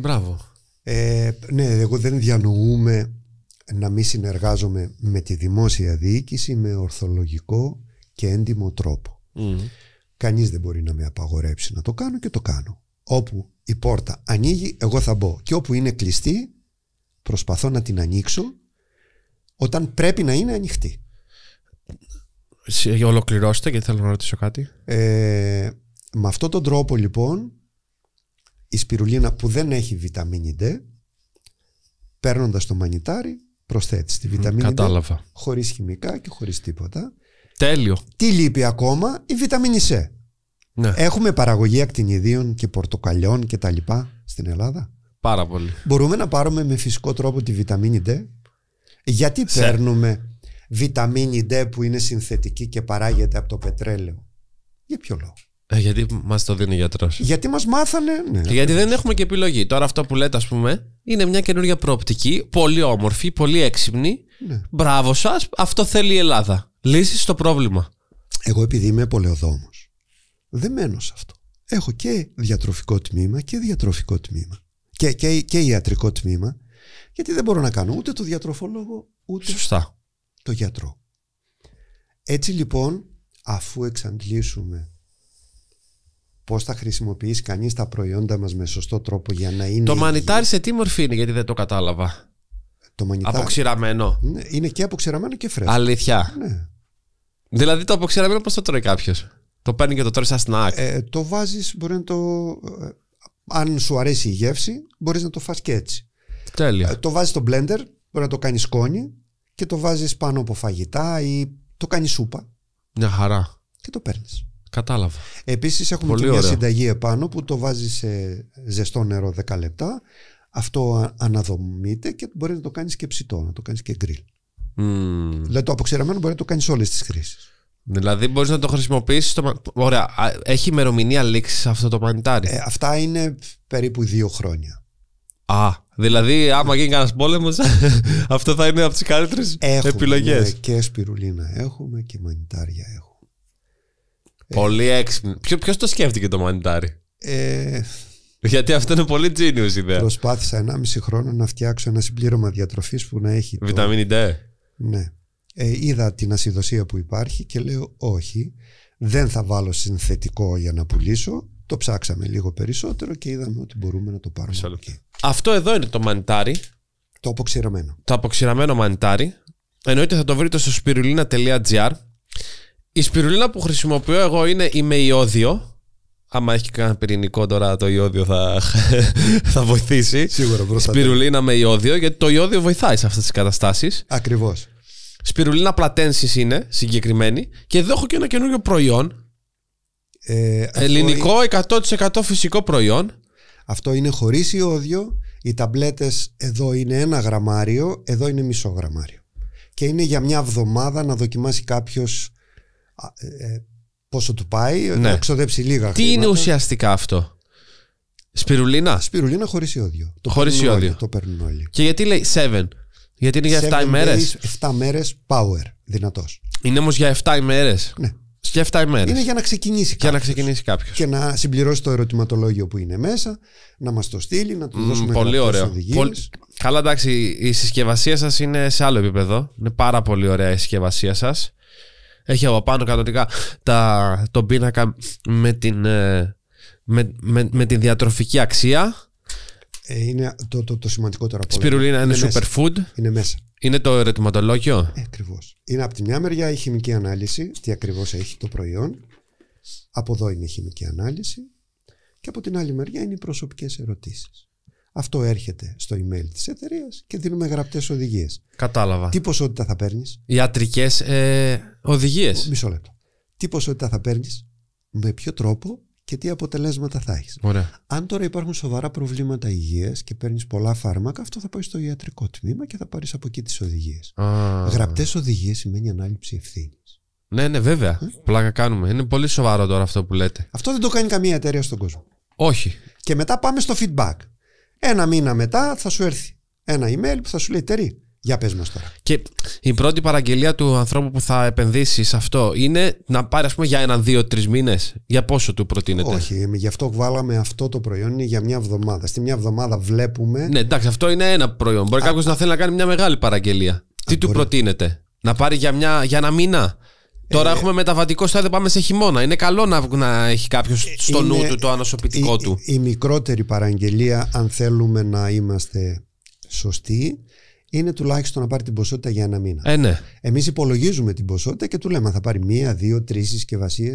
Μπράβο. Ε, ναι, εγώ δεν διανοούμε να μην συνεργάζομαι με τη δημόσια διοίκηση με ορθολογικό και έντιμο τρόπο. Mm. Κανείς δεν μπορεί να με απαγορέψει να το κάνω και το κάνω. Όπου η πόρτα ανοίγει, εγώ θα μπω. Και όπου είναι κλειστή, προσπαθώ να την ανοίξω όταν πρέπει να είναι ανοιχτή. Ολοκληρώστε Και θέλω να ρωτήσω κάτι. Ε, με αυτόν τον τρόπο λοιπόν η σπιρουλίνα που δεν έχει βιταμίνη D παίρνοντας το μανιτάρι προσθέτει τη βιταμίνη Κατάλαβα. D χωρίς χημικά και χωρίς τίποτα. Τέλειο. Τι λείπει ακόμα, η βιταμίνη C. Ναι. Έχουμε παραγωγή ακτινιδίων και πορτοκαλιών και τα λοιπά στην Ελλάδα. Πάρα πολύ. Μπορούμε να πάρουμε με φυσικό τρόπο τη βιταμίνη D. Γιατί παίρνουμε βιταμίνη D που είναι συνθετική και παράγεται από το πετρέλαιο. Για ποιο λόγο. Ε, γιατί μας το δίνει ο γιατρός. Γιατί μας μάθανε. Ναι. γιατί δεν έχουμε και επιλογή. Τώρα αυτό που λέτε, ας πούμε, είναι μια καινούργια προοπτική. Πολύ όμορφη, πολύ έξυπνη. Ναι. Μπράβο σας. Αυτό θέλει η Ελλάδα. Λύσεις το πρόβλημα. Εγώ επειδή είμαι πολεοδόμος, δεν μένω σε αυτό. Έχω και διατροφικό τμήμα και διατροφικό τμήμα. Και, και ιατρικό τμήμα. Γιατί δεν μπορώ να κάνω ούτε το διατροφολόγο, ούτε Σωστά. το γιατρό. Έτσι λοιπόν, αφού εξαντλήσουμε πώς θα χρησιμοποιήσει κανείς τα προϊόντα μας με σωστό τρόπο για να είναι. Το μανιτάρι σε τι μορφή είναι, γιατί δεν το κατάλαβα. Το μανιτάρι. Αποξηραμένο. Ναι, είναι και αποξηραμένο και φρέσκο. Αλήθεια. Ναι. Δηλαδή το αποξηραμένο πώς το τρώει κάποιος. Το παίρνει και το τρώει σαν σνακ. Ε, το βάζεις, μπορεί να το. Ε, αν σου αρέσει η γεύση, μπορείς να το φας και έτσι. Τέλεια. Ε, το βάζεις στο blender, μπορεί να το κάνεις σκόνη και το βάζεις πάνω από φαγητά ή το κάνεις σούπα. Μια χαρά. Και το παίρνεις. Κατάλαβα. Επίσης έχουμε και μια ωραία. συνταγή επάνω που το βάζει σε ζεστό νερό 10 λεπτά. Αυτό αναδομείται και μπορεί να το κάνεις και ψητό, να το κάνεις και γκριλ. Mm. Δηλαδή το αποξηραμένο μπορεί να το κάνεις όλες τις χρήσεις. Δηλαδή μπορείς να το χρησιμοποιήσεις. Το... Ωραία. Έχει ημερομηνία λήξης αυτό το μανιτάρι. Ε, αυτά είναι περίπου δύο χρόνια. Α, δηλαδή άμα γίνει κανένας πόλεμος, αυτό θα είναι από τις καλύτερες επιλογές. και σπιρουλίνα έχουμε και μανιτάρια έχουμε. Ε. Πολύ έξυπνο. Ποιο το σκέφτηκε το μανιτάρι. Ε, γιατί αυτό είναι πολύ genius ιδέα. Προσπάθησα 1,5 χρόνο να φτιάξω ένα συμπλήρωμα διατροφής που να έχει. Βιταμίνη το... D. Ναι. Ε, είδα την ασυδοσία που υπάρχει και λέω όχι. Δεν θα βάλω συνθετικό για να πουλήσω. Το ψάξαμε λίγο περισσότερο και είδαμε ότι μπορούμε να το πάρουμε. Αυτό εδώ είναι το μανιτάρι. Το αποξηραμένο. Το αποξηραμένο μανιτάρι. Εννοείται θα το βρείτε στο spirulina.gr η σπιρουλίνα που χρησιμοποιώ εγώ είναι είμαι ιόδιο. Άμα έχει κανένα πυρηνικό τώρα, το ιόδιο θα, θα βοηθήσει. Σίγουρα, Σπιρουλίνα με ιόδιο, γιατί το ιόδιο βοηθάει σε αυτές τις καταστάσεις. Ακριβώς. Σπιρουλίνα πλατένση είναι συγκεκριμένη. Και εδώ έχω και ένα καινούριο προϊόν. Ε, Ελληνικό, 100% φυσικό προϊόν. Αυτό είναι χωρίς ιόδιο. Οι ταμπλέτες εδώ είναι ένα γραμμάριο, εδώ είναι μισό γραμμάριο. Και είναι για μια εβδομάδα να δοκιμάσει κάποιος ε, ε, πόσο του πάει, ε, ναι. να ξοδέψει λίγα Τι είναι ουσιαστικά αυτό. Σπιρουλίνα. Σπιρουλίνα χωρίς ιόδιο. Το χωρίς ιόδιο. Όλοι, το παίρνουν όλοι. Και γιατί λέει 7. Γιατί είναι για 7 ημέρε. 7 μέρες power, δυνατός. Είναι όμως για 7 ημέρες. Ναι. Για 7 ημέρες. Είναι για να ξεκινήσει κάποιο. Για να ξεκινήσει κάποιος. Και να συμπληρώσει το ερωτηματολόγιο που είναι μέσα, να μας το στείλει, να του mm, Πολύ ωραίο. Πολύ... Καλά, εντάξει, η συσκευασία σας είναι σε άλλο επίπεδο. Είναι πάρα πολύ ωραία η συσκευασία σας. Έχει από πάνω κανονικά τα, τον πίνακα με την, ε, με, με, την διατροφική αξία. Ε, είναι το, το, το σημαντικότερο από όλα. Σπιρουλίνα είναι, είναι superfood. Είναι μέσα. Είναι το ερωτηματολόγιο. Ε, ακριβώς. Είναι από τη μια μεριά η χημική ανάλυση, τι ακριβώς έχει το προϊόν. Από εδώ είναι η χημική ανάλυση. Και από την άλλη μεριά είναι οι προσωπικές ερωτήσεις. Αυτό έρχεται στο email της εταιρείας και δίνουμε γραπτές οδηγίες. Κατάλαβα. Τι ποσότητα θα παίρνεις. Ιατρικές ε, οδηγίες. Μισό λεπτό. Τι ποσότητα θα παίρνεις, με ποιο τρόπο και τι αποτελέσματα θα έχεις. Αν τώρα υπάρχουν σοβαρά προβλήματα υγείας και παίρνεις πολλά φάρμακα, αυτό θα πάει στο ιατρικό τμήμα και θα πάρεις από εκεί τις οδηγίες. Γραπτές οδηγίες σημαίνει ανάληψη ευθύνης. Ναι, ναι, βέβαια. Ε? Πλάκα κάνουμε. Είναι πολύ σοβαρό τώρα αυτό που λέτε. Αυτό δεν το κάνει καμία εταιρεία στον κόσμο. Όχι. Και μετά πάμε στο feedback. Ένα μήνα μετά θα σου έρθει ένα email που θα σου λέει τερί, Για πες μας τώρα. Και η πρώτη παραγγελία του ανθρώπου που θα επενδύσει σε αυτό είναι να πάρει ας πούμε για έναν, δύο, τρεις μήνες. Για πόσο του προτείνεται. Όχι, γι' αυτό βάλαμε αυτό το προϊόν είναι για μια εβδομάδα. Στη μια εβδομάδα βλέπουμε. Ναι, εντάξει, αυτό είναι ένα προϊόν. Μπορεί κάποιος να θέλει να κάνει μια μεγάλη παραγγελία. Τι του προτείνεται, Να πάρει για ένα μήνα. Τώρα ε, έχουμε μεταβατικό στάδιο, πάμε σε χειμώνα. Είναι καλό να, να έχει κάποιος στο είναι, νου του το ανοσοποιητικό του. Η, μικρότερη παραγγελία, αν θέλουμε να είμαστε σωστοί, είναι τουλάχιστον να πάρει την ποσότητα για ένα μήνα. Ε, ναι. Εμείς υπολογίζουμε την ποσότητα και του λέμε θα πάρει μία, δύο, τρεις συσκευασίες.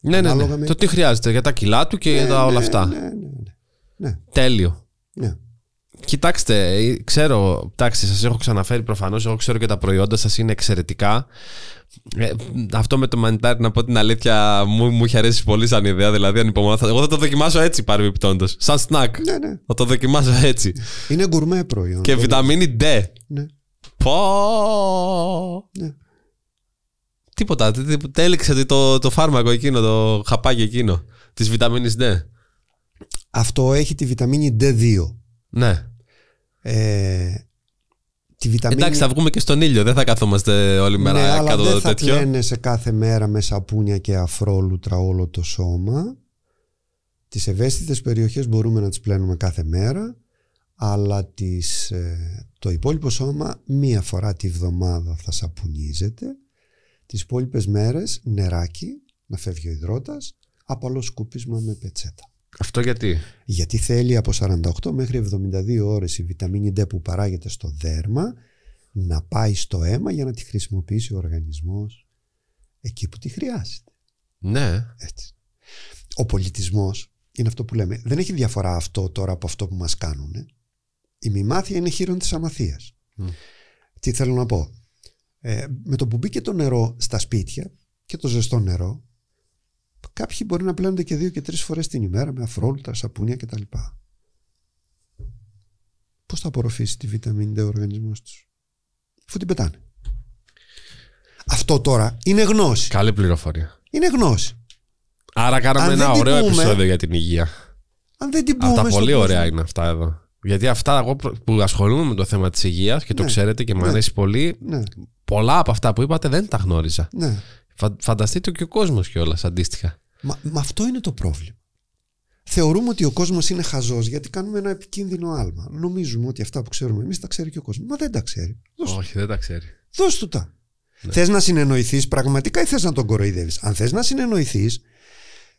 Ναι, ναι, ναι. Το τι χρειάζεται για τα κιλά του και ναι, για ναι, όλα ναι, αυτά. Ναι, ναι, ναι. Τέλειο. Ναι. Κοιτάξτε, ξέρω, εντάξει, σας έχω ξαναφέρει προφανώς, εγώ ξέρω και τα προϊόντα σας είναι εξαιρετικά. Ε, αυτό με το μανιτάρι, να πω την αλήθεια, μου, μου είχε αρέσει πολύ σαν ιδέα. Δηλαδή, θα, Εγώ θα το δοκιμάσω έτσι παρεμπιπτόντως. Σαν σνακ. Ναι, ναι. Θα το δοκιμάσω έτσι. Είναι γκουρμέ προϊόν. Και βιταμίνη D. Ναι. Πω. Ναι. Τίποτα. Τέλειξε το, το φάρμακο εκείνο, το χαπάκι εκείνο της βιταμίνης D. Αυτό έχει τη βιταμίνη D2. Ναι. Ε, τη βιταμίνη... Εντάξει, θα βγούμε και στον ήλιο, δεν θα καθόμαστε όλη μέρα ναι, κάτω αλλά δεν θα πλένε σε κάθε μέρα με σαπούνια και αφρόλουτρα όλο το σώμα. Τις ευαίσθητες περιοχές μπορούμε να τις πλένουμε κάθε μέρα, αλλά τις, ε, το υπόλοιπο σώμα μία φορά τη βδομάδα θα σαπουνίζεται. Τις υπόλοιπες μέρες νεράκι, να φεύγει ο υδρότας, απαλός σκούπισμα με πετσέτα. Αυτό γιατί. Γιατί θέλει από 48 μέχρι 72 ώρες η βιταμίνη D που παράγεται στο δέρμα να πάει στο αίμα για να τη χρησιμοποιήσει ο οργανισμός εκεί που τη χρειάζεται. Ναι. Έτσι. Ο πολιτισμός είναι αυτό που λέμε. Δεν έχει διαφορά αυτό τώρα από αυτό που μας κάνουν. Ε. Η μημάθεια είναι χείρον της αμαθίας. Τι θέλω να πω. Ε, με το που μπήκε το νερό στα σπίτια και το ζεστό νερό Κάποιοι μπορεί να πλένονται και δύο και τρεις φορές την ημέρα με αφρόλουτα, σαπούνια κτλ. Πώς θα απορροφήσει τη βιταμίνη D ο οργανισμός τους, αφού την πετάνε. Αυτό τώρα είναι γνώση. Καλή πληροφορία. Είναι γνώση. Άρα κάναμε ένα ωραίο πούμε, επεισόδιο για την υγεία. Αν δεν την πούμε. Αυτά πολύ ωραία είναι αυτά εδώ. Γιατί αυτά εγώ που ασχολούμαι με το θέμα της υγείας και ναι, το ξέρετε και μου ναι. αρέσει πολύ, ναι. πολλά από αυτά που είπατε δεν τα γνώριζα. Ναι φανταστείτε και ο κόσμος κιόλας αντίστοιχα. Μα, μα αυτό είναι το πρόβλημα. Θεωρούμε ότι ο κόσμος είναι χαζός γιατί κάνουμε ένα επικίνδυνο άλμα. Νομίζουμε ότι αυτά που ξέρουμε εμείς τα ξέρει και ο κόσμος. Μα δεν τα ξέρει. Δώσ' Όχι, δεν τα ξέρει. Δώσ' του τα. Ναι. Θες να συνεννοηθείς πραγματικά ή θες να τον κοροϊδεύεις. Αν θες να συνεννοηθείς,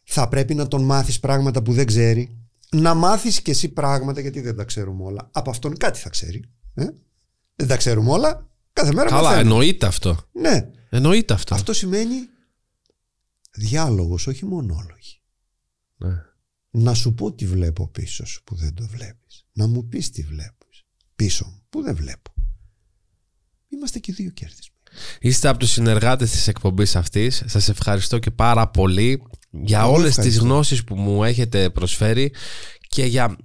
θα πρέπει να τον μάθεις πράγματα που δεν ξέρει. Να μάθεις κι εσύ πράγματα γιατί δεν τα ξέρουμε όλα. Από αυτόν κάτι θα ξέρει. Ε? Δεν τα ξέρουμε όλα. Κάθε μέρα Καλά, μαθαίνουμε. εννοείται αυτό. Ναι. Εννοείται αυτό. Αυτό σημαίνει διάλογος, όχι μονόλογη. Ναι. Να σου πω τι βλέπω πίσω σου που δεν το βλέπεις. Να μου πεις τι βλέπεις πίσω μου που δεν βλέπω. Είμαστε και δύο κέρδες. Είστε από τους συνεργάτες της εκπομπής αυτής. Σας ευχαριστώ και πάρα πολύ για όλες ευχαριστώ. τις γνώσεις που μου έχετε προσφέρει και για,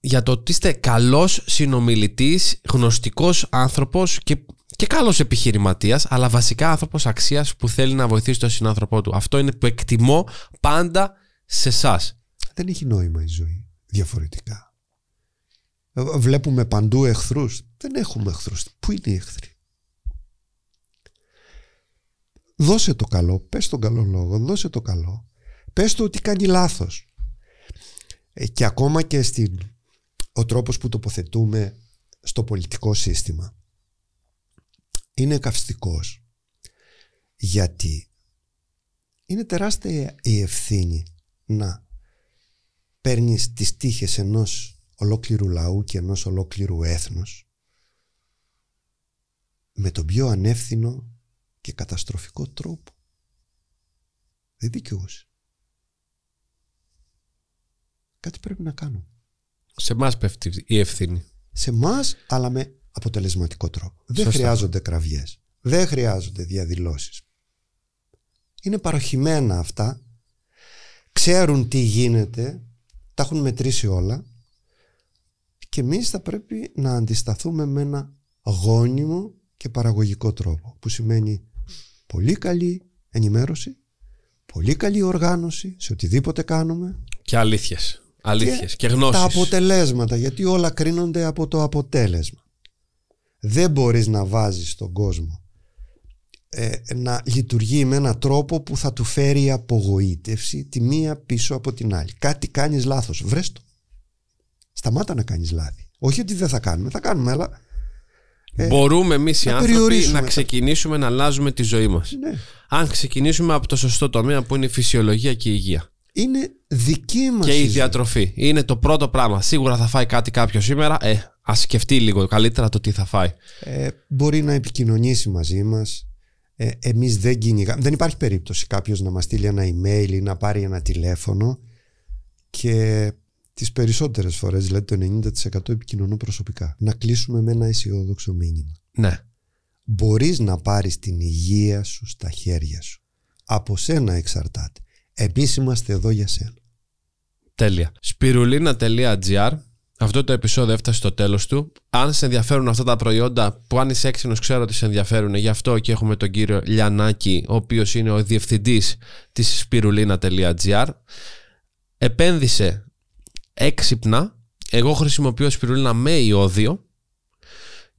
για το ότι είστε καλός συνομιλητής, γνωστικός άνθρωπος και και καλός επιχειρηματίας, αλλά βασικά άνθρωπος αξίας που θέλει να βοηθήσει τον συνάνθρωπό του. Αυτό είναι που εκτιμώ πάντα σε εσάς. Δεν έχει νόημα η ζωή διαφορετικά. Ε, βλέπουμε παντού εχθρούς. Δεν έχουμε εχθρούς. Πού είναι οι εχθροί. Δώσε το καλό, πες τον καλό λόγο, δώσε το καλό. Πες το ότι κάνει λάθος. Ε, και ακόμα και στην, ο τρόπος που τοποθετούμε στο πολιτικό σύστημα είναι καυστικός. Γιατί είναι τεράστια η ευθύνη να παίρνεις τις τύχες ενός ολόκληρου λαού και ενός ολόκληρου έθνους με τον πιο ανεύθυνο και καταστροφικό τρόπο. Δεν δικαιούσε. Κάτι πρέπει να κάνουμε. Σε εμά πέφτει η ευθύνη. Σε εμά, αλλά με αποτελεσματικό τρόπο. Δεν χρειάζονται κραυγές. Δεν χρειάζονται διαδηλώσεις. Είναι παροχημένα αυτά. Ξέρουν τι γίνεται. Τα έχουν μετρήσει όλα. Και εμείς θα πρέπει να αντισταθούμε με ένα γόνιμο και παραγωγικό τρόπο. Που σημαίνει πολύ καλή ενημέρωση, πολύ καλή οργάνωση σε οτιδήποτε κάνουμε. Και αλήθειες. Αλήθειες και, και γνώσεις. Τα αποτελέσματα, γιατί όλα κρίνονται από το αποτέλεσμα δεν μπορείς να βάζεις τον κόσμο ε, να λειτουργεί με έναν τρόπο που θα του φέρει απογοήτευση τη μία πίσω από την άλλη. Κάτι κάνεις λάθος. Βρες το. Σταμάτα να κάνεις λάθη. Όχι ότι δεν θα κάνουμε. Θα κάνουμε, αλλά... Ε, Μπορούμε εμείς οι άνθρωποι να ξεκινήσουμε να αλλάζουμε τη ζωή μας. Ναι. Αν ξεκινήσουμε από το σωστό τομέα που είναι η φυσιολογία και η υγεία. Είναι δική μας Και η διατροφή. Είναι το πρώτο πράγμα. Σίγουρα θα φάει κάτι κάποιο σήμερα. Ε, Ας σκεφτεί λίγο καλύτερα το τι θα φάει. Ε, μπορεί να επικοινωνήσει μαζί μας. Ε, Εμείς δεν κυνηγάμε. Δεν υπάρχει περίπτωση κάποιος να μας στείλει ένα email ή να πάρει ένα τηλέφωνο. Και τις περισσότερες φορές, δηλαδή το 90% επικοινωνώ προσωπικά. Να κλείσουμε με ένα αισιόδοξο μήνυμα. Ναι. Μπορείς να πάρεις την υγεία σου στα χέρια σου. Από σένα εξαρτάται. Εμείς είμαστε εδώ για σένα. Τέλεια. Σπυρουλίνα.gr αυτό το επεισόδιο έφτασε στο τέλος του. Αν σε ενδιαφέρουν αυτά τα προϊόντα που αν είσαι έξυπνος ξέρω ότι σε ενδιαφέρουν, γι' αυτό και έχουμε τον κύριο Λιανάκη, ο οποίος είναι ο διευθυντής της spirulina.gr. Επένδυσε έξυπνα. Εγώ χρησιμοποιώ σπιρουλίνα με ιόδιο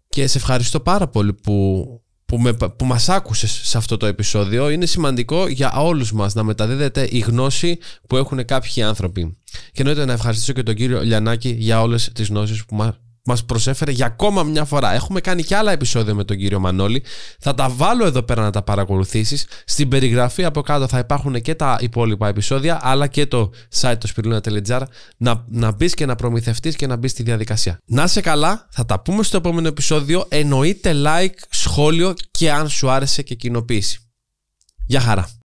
και σε ευχαριστώ πάρα πολύ που που, με, που μας άκουσες σε αυτό το επεισόδιο είναι σημαντικό για όλους μας να μεταδίδεται η γνώση που έχουν κάποιοι άνθρωποι. Και εννοείται να ευχαριστήσω και τον κύριο Λιανάκη για όλες τις γνώσεις που μας μας προσέφερε για ακόμα μια φορά. Έχουμε κάνει και άλλα επεισόδια με τον κύριο Μανώλη. Θα τα βάλω εδώ πέρα να τα παρακολουθήσεις. Στην περιγραφή από κάτω θα υπάρχουν και τα υπόλοιπα επεισόδια, αλλά και το site του σπυρλίνα.gr να, να μπεις και να προμηθευτείς και να μπεις στη διαδικασία. Να σε καλά, θα τα πούμε στο επόμενο επεισόδιο. Εννοείται like, σχόλιο και αν σου άρεσε και κοινοποίηση. Γεια χαρά.